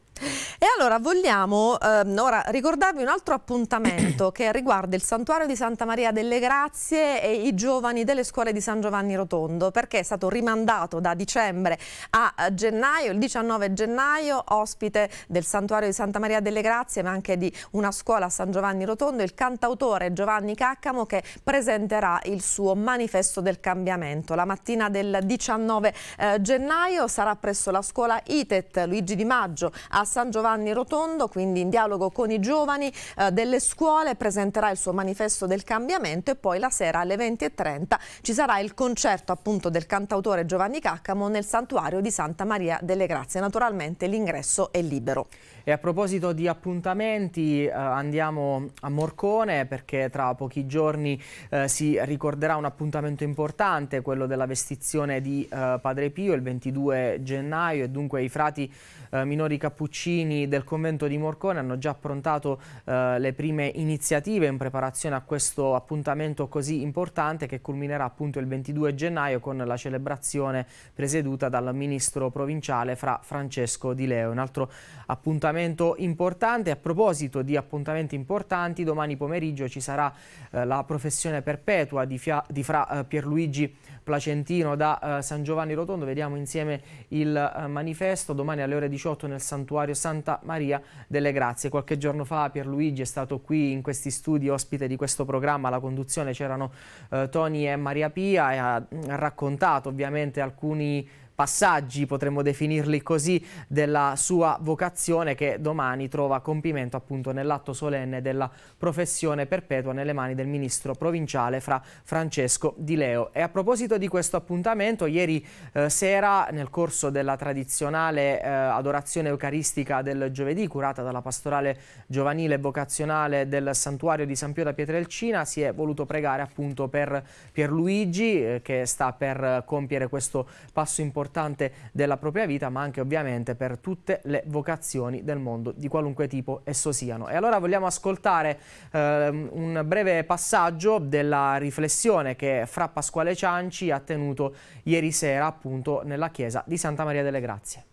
Speaker 1: E allora vogliamo ehm, ora ricordarvi un altro appuntamento che riguarda il santuario di Santa Maria delle Grazie e i giovani delle scuole di San Giovanni Rotondo perché è stato rimandato da dicembre a eh, gennaio, il 19 gennaio, ospite del santuario di Santa Maria delle Grazie ma anche di una scuola a San Giovanni Rotondo, il cantautore Giovanni Caccamo che presenterà il suo manifesto del cambiamento. La mattina del 19 eh, gennaio sarà presso la scuola ITET Luigi Di Maggio a San Giovanni Rotondo, quindi in dialogo con i giovani eh, delle scuole, presenterà il suo manifesto del cambiamento e poi la sera alle 20.30 ci sarà il concerto appunto del cantautore Giovanni Caccamo nel santuario di Santa Maria delle Grazie. Naturalmente l'ingresso è libero. E
Speaker 2: a proposito di appuntamenti eh, andiamo a Morcone perché tra pochi giorni eh, si ricorderà un appuntamento importante, quello della vestizione di eh, Padre Pio il 22 gennaio e dunque i frati eh, minori cappuccini del convento di Morcone hanno già approntato eh, le prime iniziative in preparazione a questo appuntamento così importante che culminerà appunto il 22 gennaio con la celebrazione presieduta dal ministro provinciale fra Francesco Di Leo. Un altro appuntamento appuntamento importante. A proposito di appuntamenti importanti, domani pomeriggio ci sarà eh, la professione perpetua di, di fra eh, Pierluigi Placentino da eh, San Giovanni Rotondo. Vediamo insieme il eh, manifesto domani alle ore 18 nel santuario Santa Maria delle Grazie. Qualche giorno fa Pierluigi è stato qui in questi studi ospite di questo programma. Alla conduzione c'erano eh, Tony e Maria Pia e ha, ha mm, raccontato ovviamente alcuni passaggi, potremmo definirli così, della sua vocazione che domani trova compimento appunto nell'atto solenne della professione perpetua nelle mani del ministro provinciale fra Francesco Di Leo. E a proposito di questo appuntamento, ieri eh, sera nel corso della tradizionale eh, adorazione eucaristica del giovedì curata dalla pastorale giovanile e vocazionale del santuario di San Pio da Pietrelcina si è voluto pregare appunto per Pierluigi eh, che sta per compiere questo passo importante importante della propria vita, ma anche ovviamente per tutte le vocazioni del mondo, di qualunque tipo esso siano. E allora vogliamo ascoltare eh, un breve passaggio della riflessione che Fra Pasquale Cianci ha tenuto ieri sera appunto nella chiesa di Santa Maria delle Grazie.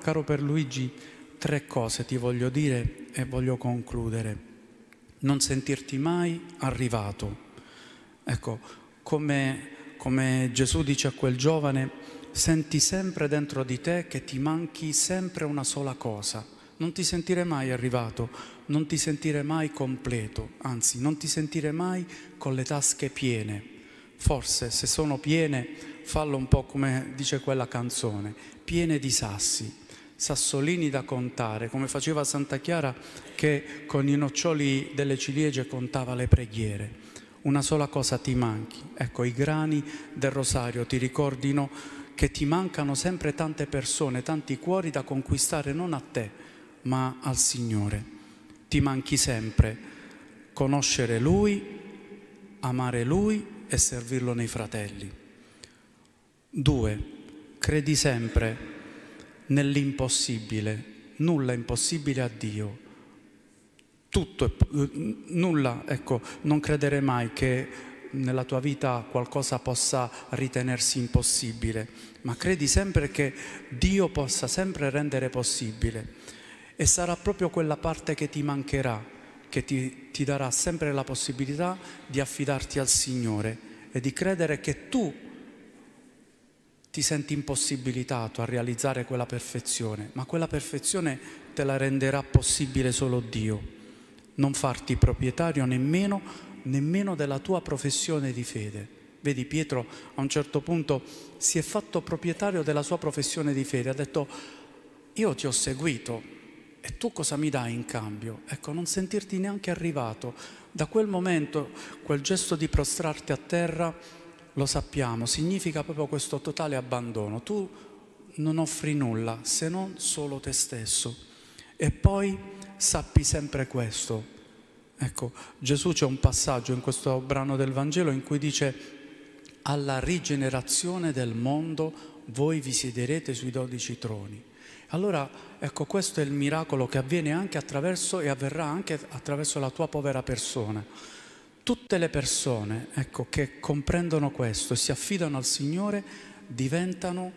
Speaker 14: Caro per Luigi, tre cose ti voglio dire e voglio concludere. Non sentirti mai arrivato. Ecco, come, come Gesù dice a quel giovane, senti sempre dentro di te che ti manchi sempre una sola cosa. Non ti sentire mai arrivato, non ti sentire mai completo, anzi non ti sentire mai con le tasche piene. Forse se sono piene, fallo un po' come dice quella canzone, piene di sassi, sassolini da contare, come faceva Santa Chiara che con i noccioli delle ciliegie contava le preghiere. Una sola cosa ti manchi, ecco i grani del rosario ti ricordino che ti mancano sempre tante persone, tanti cuori da conquistare non a te, ma al Signore. Ti manchi sempre conoscere Lui, amare Lui e servirlo nei fratelli. Due, Credi sempre nell'impossibile, nulla è impossibile a Dio. Tutto è, eh, nulla, ecco, non credere mai che nella tua vita qualcosa possa ritenersi impossibile, ma credi sempre che Dio possa sempre rendere possibile e sarà proprio quella parte che ti mancherà, che ti, ti darà sempre la possibilità di affidarti al Signore e di credere che tu ti senti impossibilitato a realizzare quella perfezione, ma quella perfezione te la renderà possibile solo Dio. Non farti proprietario nemmeno nemmeno della tua professione di fede. Vedi, Pietro a un certo punto si è fatto proprietario della sua professione di fede, ha detto io ti ho seguito e tu cosa mi dai in cambio? Ecco, non sentirti neanche arrivato. Da quel momento quel gesto di prostrarti a terra, lo sappiamo, significa proprio questo totale abbandono. Tu non offri nulla se non solo te stesso. E poi sappi sempre questo, Ecco, Gesù c'è un passaggio in questo brano del Vangelo in cui dice alla rigenerazione del mondo voi vi siederete sui dodici troni. Allora, ecco, questo è il miracolo che avviene anche attraverso e avverrà anche attraverso la tua povera persona. Tutte le persone, ecco, che comprendono questo e si affidano al Signore diventano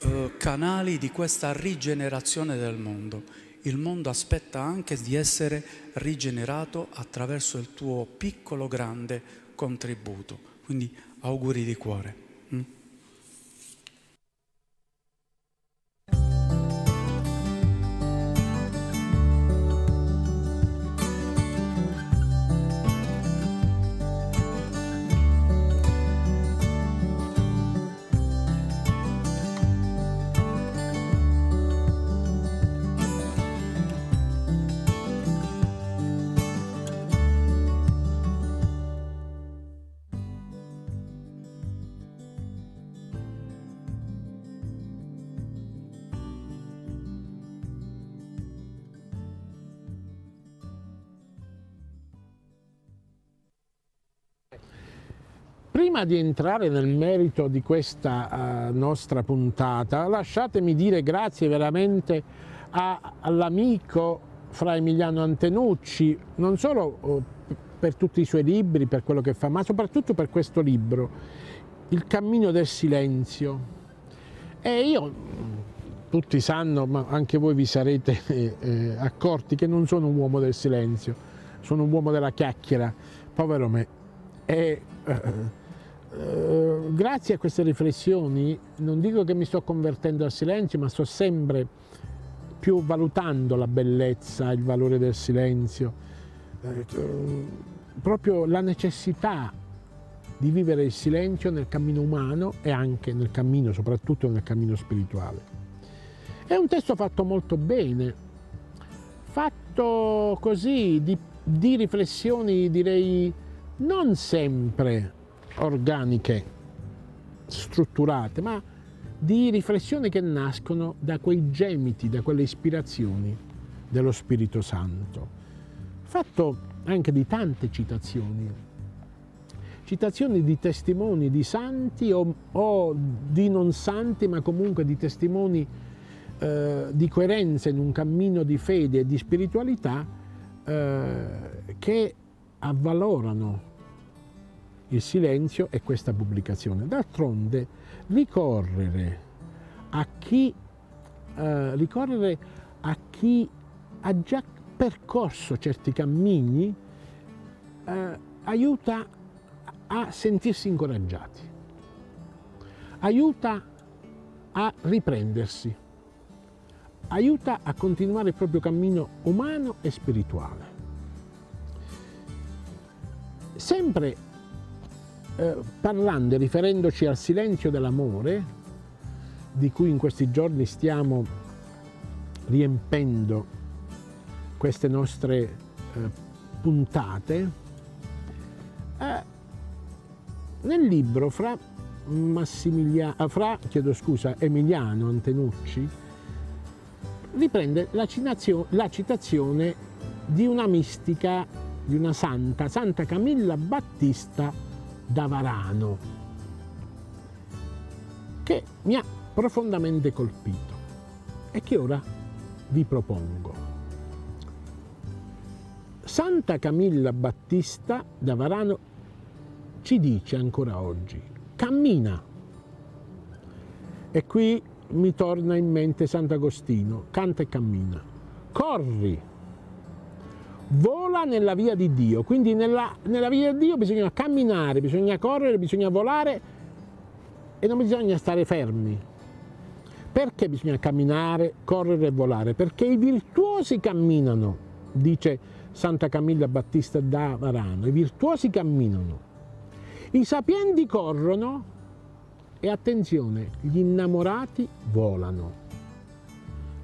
Speaker 14: eh, canali di questa rigenerazione del mondo il mondo aspetta anche di essere rigenerato attraverso il tuo piccolo grande contributo. Quindi auguri di cuore.
Speaker 15: prima di entrare nel merito di questa uh, nostra puntata, lasciatemi dire grazie veramente all'amico fra Emiliano Antenucci, non solo oh, per tutti i suoi libri, per quello che fa, ma soprattutto per questo libro, Il cammino del silenzio. E io, mm, tutti sanno, ma anche voi vi sarete eh, eh, accorti, che non sono un uomo del silenzio, sono un uomo della chiacchiera, povero me. E, eh, eh, grazie a queste riflessioni, non dico che mi sto convertendo al silenzio, ma sto sempre più valutando la bellezza, il valore del silenzio, eh, cioè, proprio la necessità di vivere il silenzio nel cammino umano e anche nel cammino, soprattutto nel cammino spirituale. È un testo fatto molto bene, fatto così di, di riflessioni direi non sempre organiche, strutturate, ma di riflessioni che nascono da quei gemiti, da quelle ispirazioni dello Spirito Santo. Fatto anche di tante citazioni, citazioni di testimoni di santi o, o di non santi, ma comunque di testimoni eh, di coerenza in un cammino di fede e di spiritualità eh, che avvalorano il silenzio e questa pubblicazione. D'altronde ricorrere a chi, eh, ricorrere a chi ha già percorso certi cammini eh, aiuta a sentirsi incoraggiati, aiuta a riprendersi, aiuta a continuare il proprio cammino umano e spirituale. Sempre eh, parlando e riferendoci al silenzio dell'amore, di cui in questi giorni stiamo riempendo queste nostre eh, puntate, eh, nel libro fra, eh, fra scusa, Emiliano Antenucci riprende la, la citazione di una mistica, di una santa, Santa Camilla Battista da Varano, che mi ha profondamente colpito e che ora vi propongo. Santa Camilla Battista da Varano ci dice ancora oggi, cammina. E qui mi torna in mente Sant'Agostino, canta e cammina. Corri, vola nella via di Dio, quindi nella, nella via di Dio bisogna camminare, bisogna correre, bisogna volare e non bisogna stare fermi. Perché bisogna camminare, correre e volare? Perché i virtuosi camminano, dice Santa Camilla Battista da Varano, i virtuosi camminano. I sapienti corrono e attenzione, gli innamorati volano.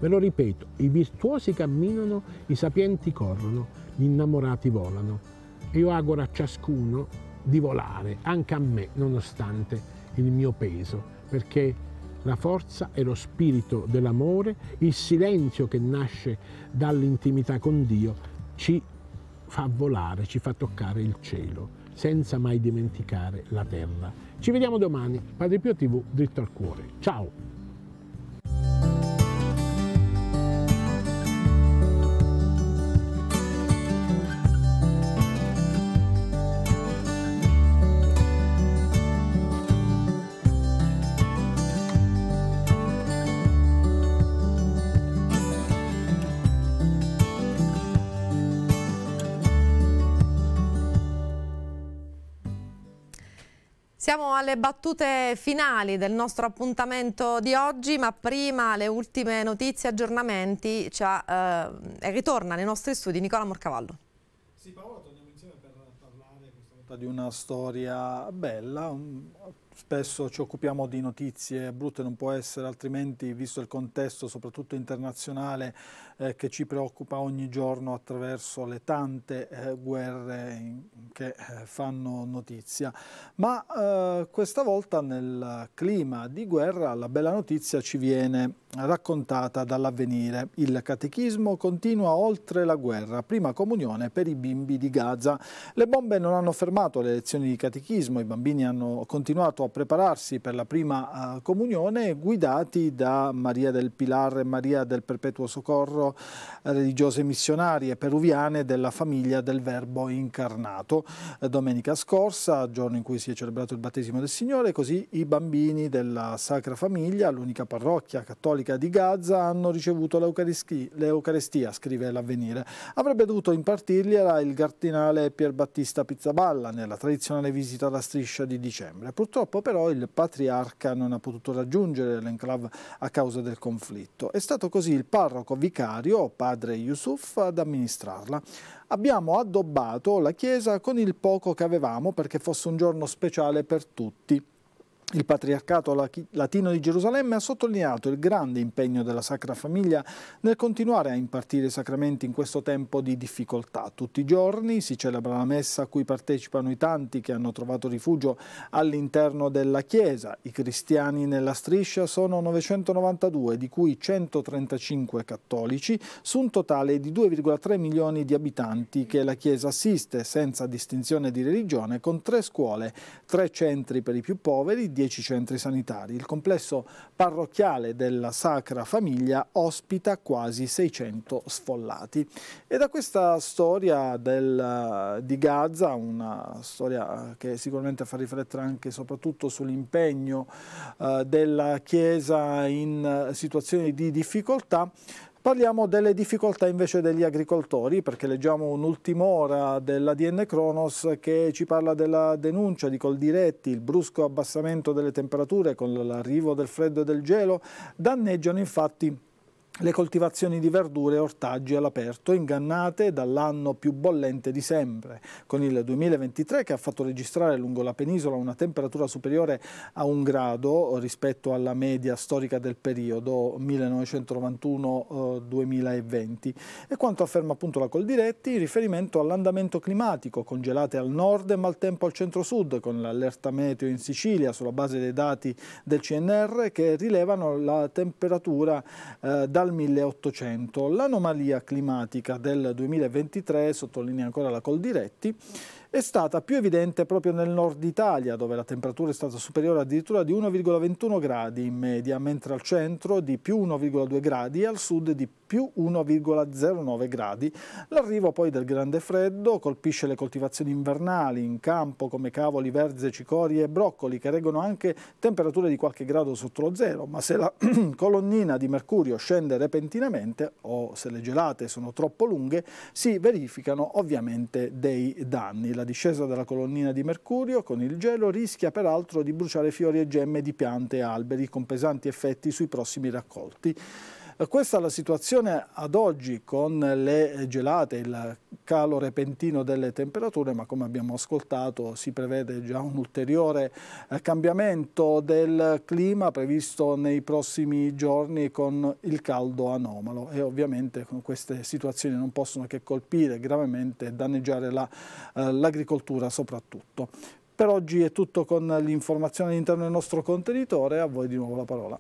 Speaker 15: Ve lo ripeto, i virtuosi camminano, i sapienti corrono gli innamorati volano. Io auguro a ciascuno di volare, anche a me, nonostante il mio peso, perché la forza è lo spirito dell'amore, il silenzio che nasce dall'intimità con Dio ci fa volare, ci fa toccare il cielo, senza mai dimenticare la terra. Ci vediamo domani, Padre Pio TV, dritto al cuore.
Speaker 14: Ciao!
Speaker 1: Siamo alle battute finali del nostro appuntamento di oggi, ma prima le ultime notizie eh, e aggiornamenti. Cioè, eh, ritorna nei nostri studi Nicola Morcavallo.
Speaker 8: Sì Paolo,
Speaker 3: torniamo insieme per
Speaker 8: parlare di una storia bella, un Spesso ci occupiamo di notizie brutte, non può essere altrimenti, visto il contesto soprattutto internazionale eh, che ci preoccupa ogni giorno attraverso le tante eh, guerre che eh, fanno notizia. Ma eh, questa volta nel clima di guerra la bella notizia ci viene raccontata dall'avvenire. Il catechismo continua oltre la guerra, prima comunione per i bimbi di Gaza. Le bombe non hanno fermato le lezioni di catechismo, i bambini hanno continuato a prepararsi per la prima eh, comunione guidati da Maria del Pilar e Maria del Perpetuo Soccorro, eh, religiose missionarie peruviane della famiglia del Verbo Incarnato. Eh, domenica scorsa, giorno in cui si è celebrato il battesimo del Signore, così i bambini della Sacra Famiglia, l'unica parrocchia cattolica Cattolica di Gaza hanno ricevuto l'Eucarestia, scrive l'avvenire. Avrebbe dovuto impartirgliela il cardinale Pier Battista Pizzaballa nella tradizionale visita alla striscia di dicembre. Purtroppo però il patriarca non ha potuto raggiungere l'enclave a causa del conflitto. È stato così il parroco vicario, padre Yusuf, ad amministrarla. Abbiamo addobbato la chiesa con il poco che avevamo perché fosse un giorno speciale per tutti il Patriarcato Latino di Gerusalemme ha sottolineato il grande impegno della Sacra Famiglia nel continuare a impartire i sacramenti in questo tempo di difficoltà. Tutti i giorni si celebra la messa a cui partecipano i tanti che hanno trovato rifugio all'interno della Chiesa. I cristiani nella striscia sono 992, di cui 135 cattolici, su un totale di 2,3 milioni di abitanti che la Chiesa assiste senza distinzione di religione con tre scuole, tre centri per i più poveri, 10 centri sanitari. Il complesso parrocchiale della Sacra Famiglia ospita quasi 600 sfollati. E da questa storia del, di Gaza, una storia che sicuramente fa riflettere anche e soprattutto sull'impegno eh, della Chiesa in situazioni di difficoltà, Parliamo delle difficoltà invece degli agricoltori perché leggiamo un'ultima ora dell'ADN Kronos che ci parla della denuncia di Coldiretti, il brusco abbassamento delle temperature con l'arrivo del freddo e del gelo danneggiano infatti le coltivazioni di verdure e ortaggi all'aperto, ingannate dall'anno più bollente di sempre, con il 2023 che ha fatto registrare lungo la penisola una temperatura superiore a un grado rispetto alla media storica del periodo 1991-2020. Eh, e quanto afferma appunto la Coldiretti, in riferimento all'andamento climatico, congelate al nord e maltempo al centro-sud, con l'allerta meteo in Sicilia sulla base dei dati del CNR che rilevano la temperatura eh, dal al 1800. L'anomalia climatica del 2023, sottolinea ancora la Coldiretti, è stata più evidente proprio nel nord Italia, dove la temperatura è stata superiore addirittura di 1,21 gradi in media, mentre al centro di più 1,2 gradi e al sud di più 1,09 gradi. L'arrivo poi del grande freddo colpisce le coltivazioni invernali in campo come cavoli, verze, cicorie e broccoli che reggono anche temperature di qualche grado sotto lo zero, ma se la colonnina di mercurio scende repentinamente o se le gelate sono troppo lunghe si verificano ovviamente dei danni la discesa della colonnina di mercurio con il gelo rischia peraltro di bruciare fiori e gemme di piante e alberi con pesanti effetti sui prossimi raccolti. Eh, questa è la situazione ad oggi con le gelate, il calo repentino delle temperature, ma come abbiamo ascoltato si prevede già un ulteriore eh, cambiamento del clima previsto nei prossimi giorni con il caldo anomalo e ovviamente queste situazioni non possono che colpire gravemente e danneggiare eh, l'agricoltura la, soprattutto. Per oggi è tutto con l'informazione all'interno del nostro contenitore, a voi di nuovo la parola.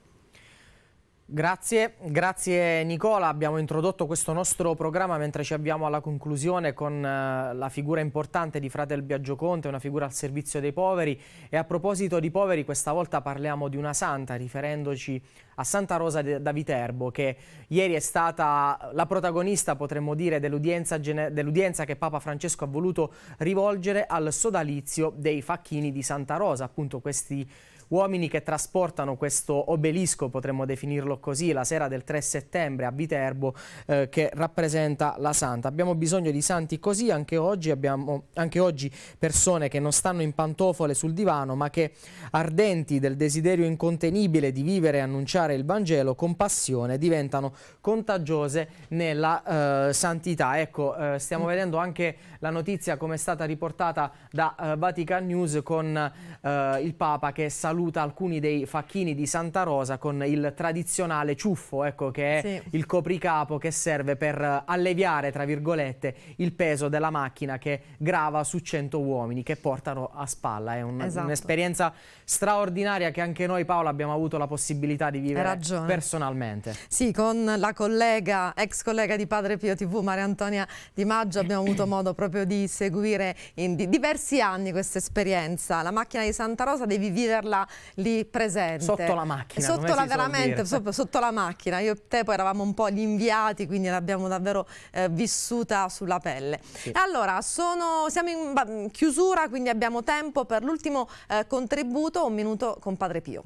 Speaker 2: Grazie, grazie Nicola. Abbiamo introdotto questo nostro programma mentre ci abbiamo alla conclusione con eh, la figura importante di Fratel Biagio Conte, una figura al servizio dei poveri. E a proposito di poveri, questa volta parliamo di una santa, riferendoci a Santa Rosa da Viterbo, che ieri è stata la protagonista, potremmo dire, dell'udienza, dell che Papa Francesco ha voluto rivolgere al sodalizio dei facchini di Santa Rosa, appunto questi Uomini che trasportano questo obelisco, potremmo definirlo così, la sera del 3 settembre a Viterbo, eh, che rappresenta la Santa. Abbiamo bisogno di santi così anche oggi, abbiamo anche oggi persone che non stanno in pantofole sul divano, ma che ardenti del desiderio incontenibile di vivere e annunciare il Vangelo con passione diventano contagiose nella eh, santità. Ecco, eh, stiamo mm. vedendo anche la notizia come è stata riportata da eh, Vatican News con eh, il Papa che saluta saluta alcuni dei facchini di Santa Rosa con il tradizionale ciuffo, ecco, che è sì. il copricapo che serve per eh, alleviare, tra virgolette, il peso della macchina che grava su 100 uomini che portano a spalla. È esatto. un'esperienza esatto. un straordinaria che anche noi, Paola, abbiamo avuto la possibilità di vivere personalmente.
Speaker 1: Sì, con la collega, ex collega di Padre Pio TV, Maria Antonia Di Maggio, abbiamo avuto modo proprio di seguire in diversi anni questa esperienza. La macchina di Santa Rosa devi viverla lì presente. Sotto la macchina. Sotto la, veramente, sotto, sotto la macchina. Io e te poi eravamo un po' gli inviati, quindi l'abbiamo davvero eh, vissuta sulla pelle. Sì. Allora, sono, siamo in chiusura, quindi abbiamo tempo per l'ultimo eh, contributo, un minuto con Padre Pio.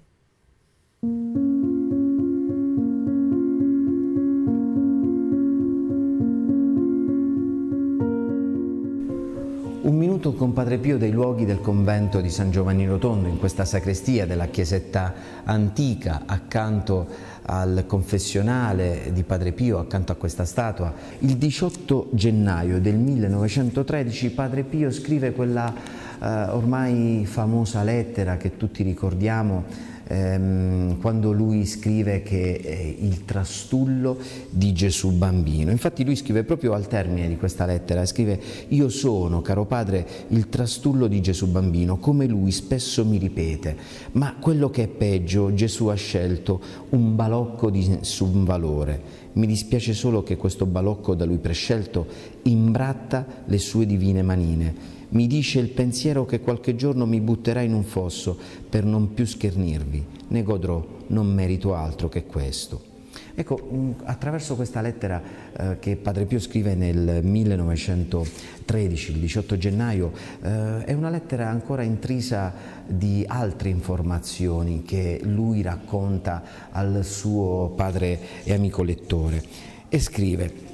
Speaker 16: Un minuto con Padre Pio dei luoghi del convento di San Giovanni Rotondo, in questa sacrestia della chiesetta antica, accanto al confessionale di Padre Pio, accanto a questa statua. Il 18 gennaio del 1913 Padre Pio scrive quella eh, ormai famosa lettera che tutti ricordiamo ehm, quando lui scrive che eh, il trastullo di Gesù bambino. Infatti lui scrive proprio al termine di questa lettera, scrive io sono, caro padre, il trastullo di Gesù bambino, come lui spesso mi ripete, ma quello che è peggio, Gesù ha scelto un balocco di nessun valore. Mi dispiace solo che questo balocco da lui prescelto imbratta le sue divine manine mi dice il pensiero che qualche giorno mi butterà in un fosso per non più schernirvi, ne godrò, non merito altro che questo. Ecco, mm, attraverso questa lettera eh, che Padre Pio scrive nel 1913, il 18 gennaio, eh, è una lettera ancora intrisa di altre informazioni che lui racconta al suo padre e amico lettore e scrive,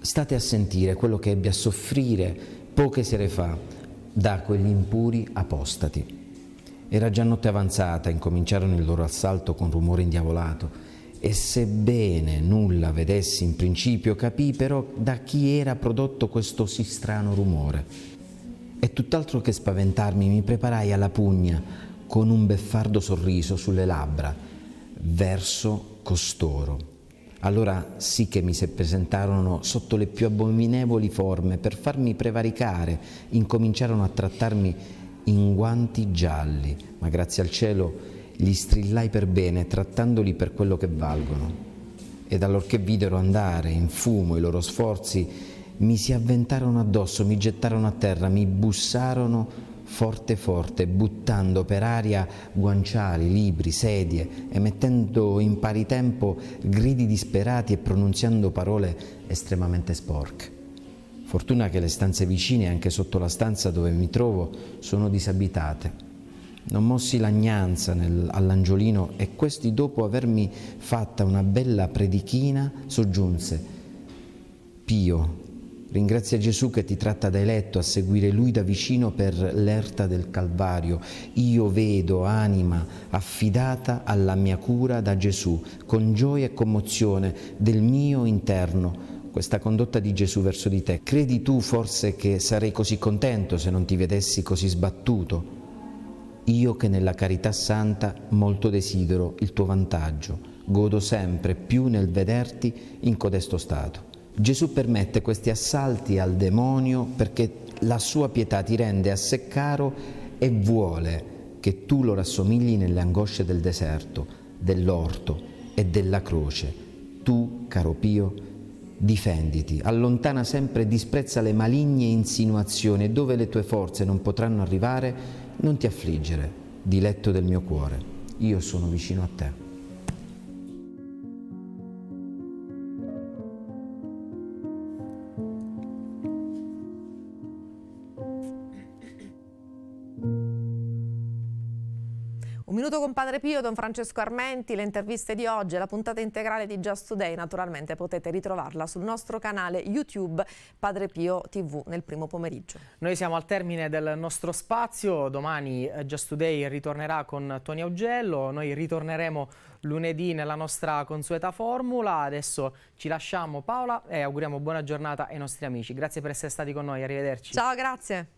Speaker 16: state a sentire quello che ebbe a soffrire poche sere fa da quegli impuri apostati. Era già notte avanzata, incominciarono il loro assalto con rumore indiavolato e sebbene nulla vedessi in principio, capii però da chi era prodotto questo sì strano rumore. E tutt'altro che spaventarmi, mi preparai alla pugna con un beffardo sorriso sulle labbra verso costoro allora sì che mi si presentarono sotto le più abominevoli forme per farmi prevaricare, incominciarono a trattarmi in guanti gialli, ma grazie al cielo li strillai per bene, trattandoli per quello che valgono. Ed allorché videro andare in fumo i loro sforzi, mi si avventarono addosso, mi gettarono a terra, mi bussarono forte forte, buttando per aria guanciali, libri, sedie, emettendo in pari tempo gridi disperati e pronunziando parole estremamente sporche. Fortuna che le stanze vicine, anche sotto la stanza dove mi trovo, sono disabitate. Non mossi lagnanza all'angiolino e questi, dopo avermi fatta una bella predichina, soggiunse Pio, Ringrazia Gesù che ti tratta da eletto a seguire Lui da vicino per l'erta del Calvario. Io vedo anima affidata alla mia cura da Gesù, con gioia e commozione del mio interno. Questa condotta di Gesù verso di te. Credi tu forse che sarei così contento se non ti vedessi così sbattuto? Io che nella carità santa molto desidero il tuo vantaggio, godo sempre più nel vederti in codesto stato. Gesù permette questi assalti al demonio perché la sua pietà ti rende a sé caro e vuole che tu lo rassomigli nelle angosce del deserto, dell'orto e della croce. Tu, caro Pio, difenditi, allontana sempre e disprezza le maligne insinuazioni e dove le tue forze non potranno arrivare, non ti affliggere, diletto del mio cuore. Io sono vicino a te.
Speaker 1: minuto con Padre Pio, Don Francesco Armenti, le interviste di oggi e la puntata integrale di Just Today naturalmente potete ritrovarla sul nostro canale YouTube Padre Pio TV nel primo pomeriggio.
Speaker 2: Noi siamo al termine del nostro spazio, domani eh, Just Today ritornerà con Tony Augello, noi ritorneremo lunedì nella nostra consueta formula, adesso ci lasciamo Paola e auguriamo buona giornata ai nostri amici. Grazie per essere stati con noi, arrivederci. Ciao,
Speaker 1: grazie.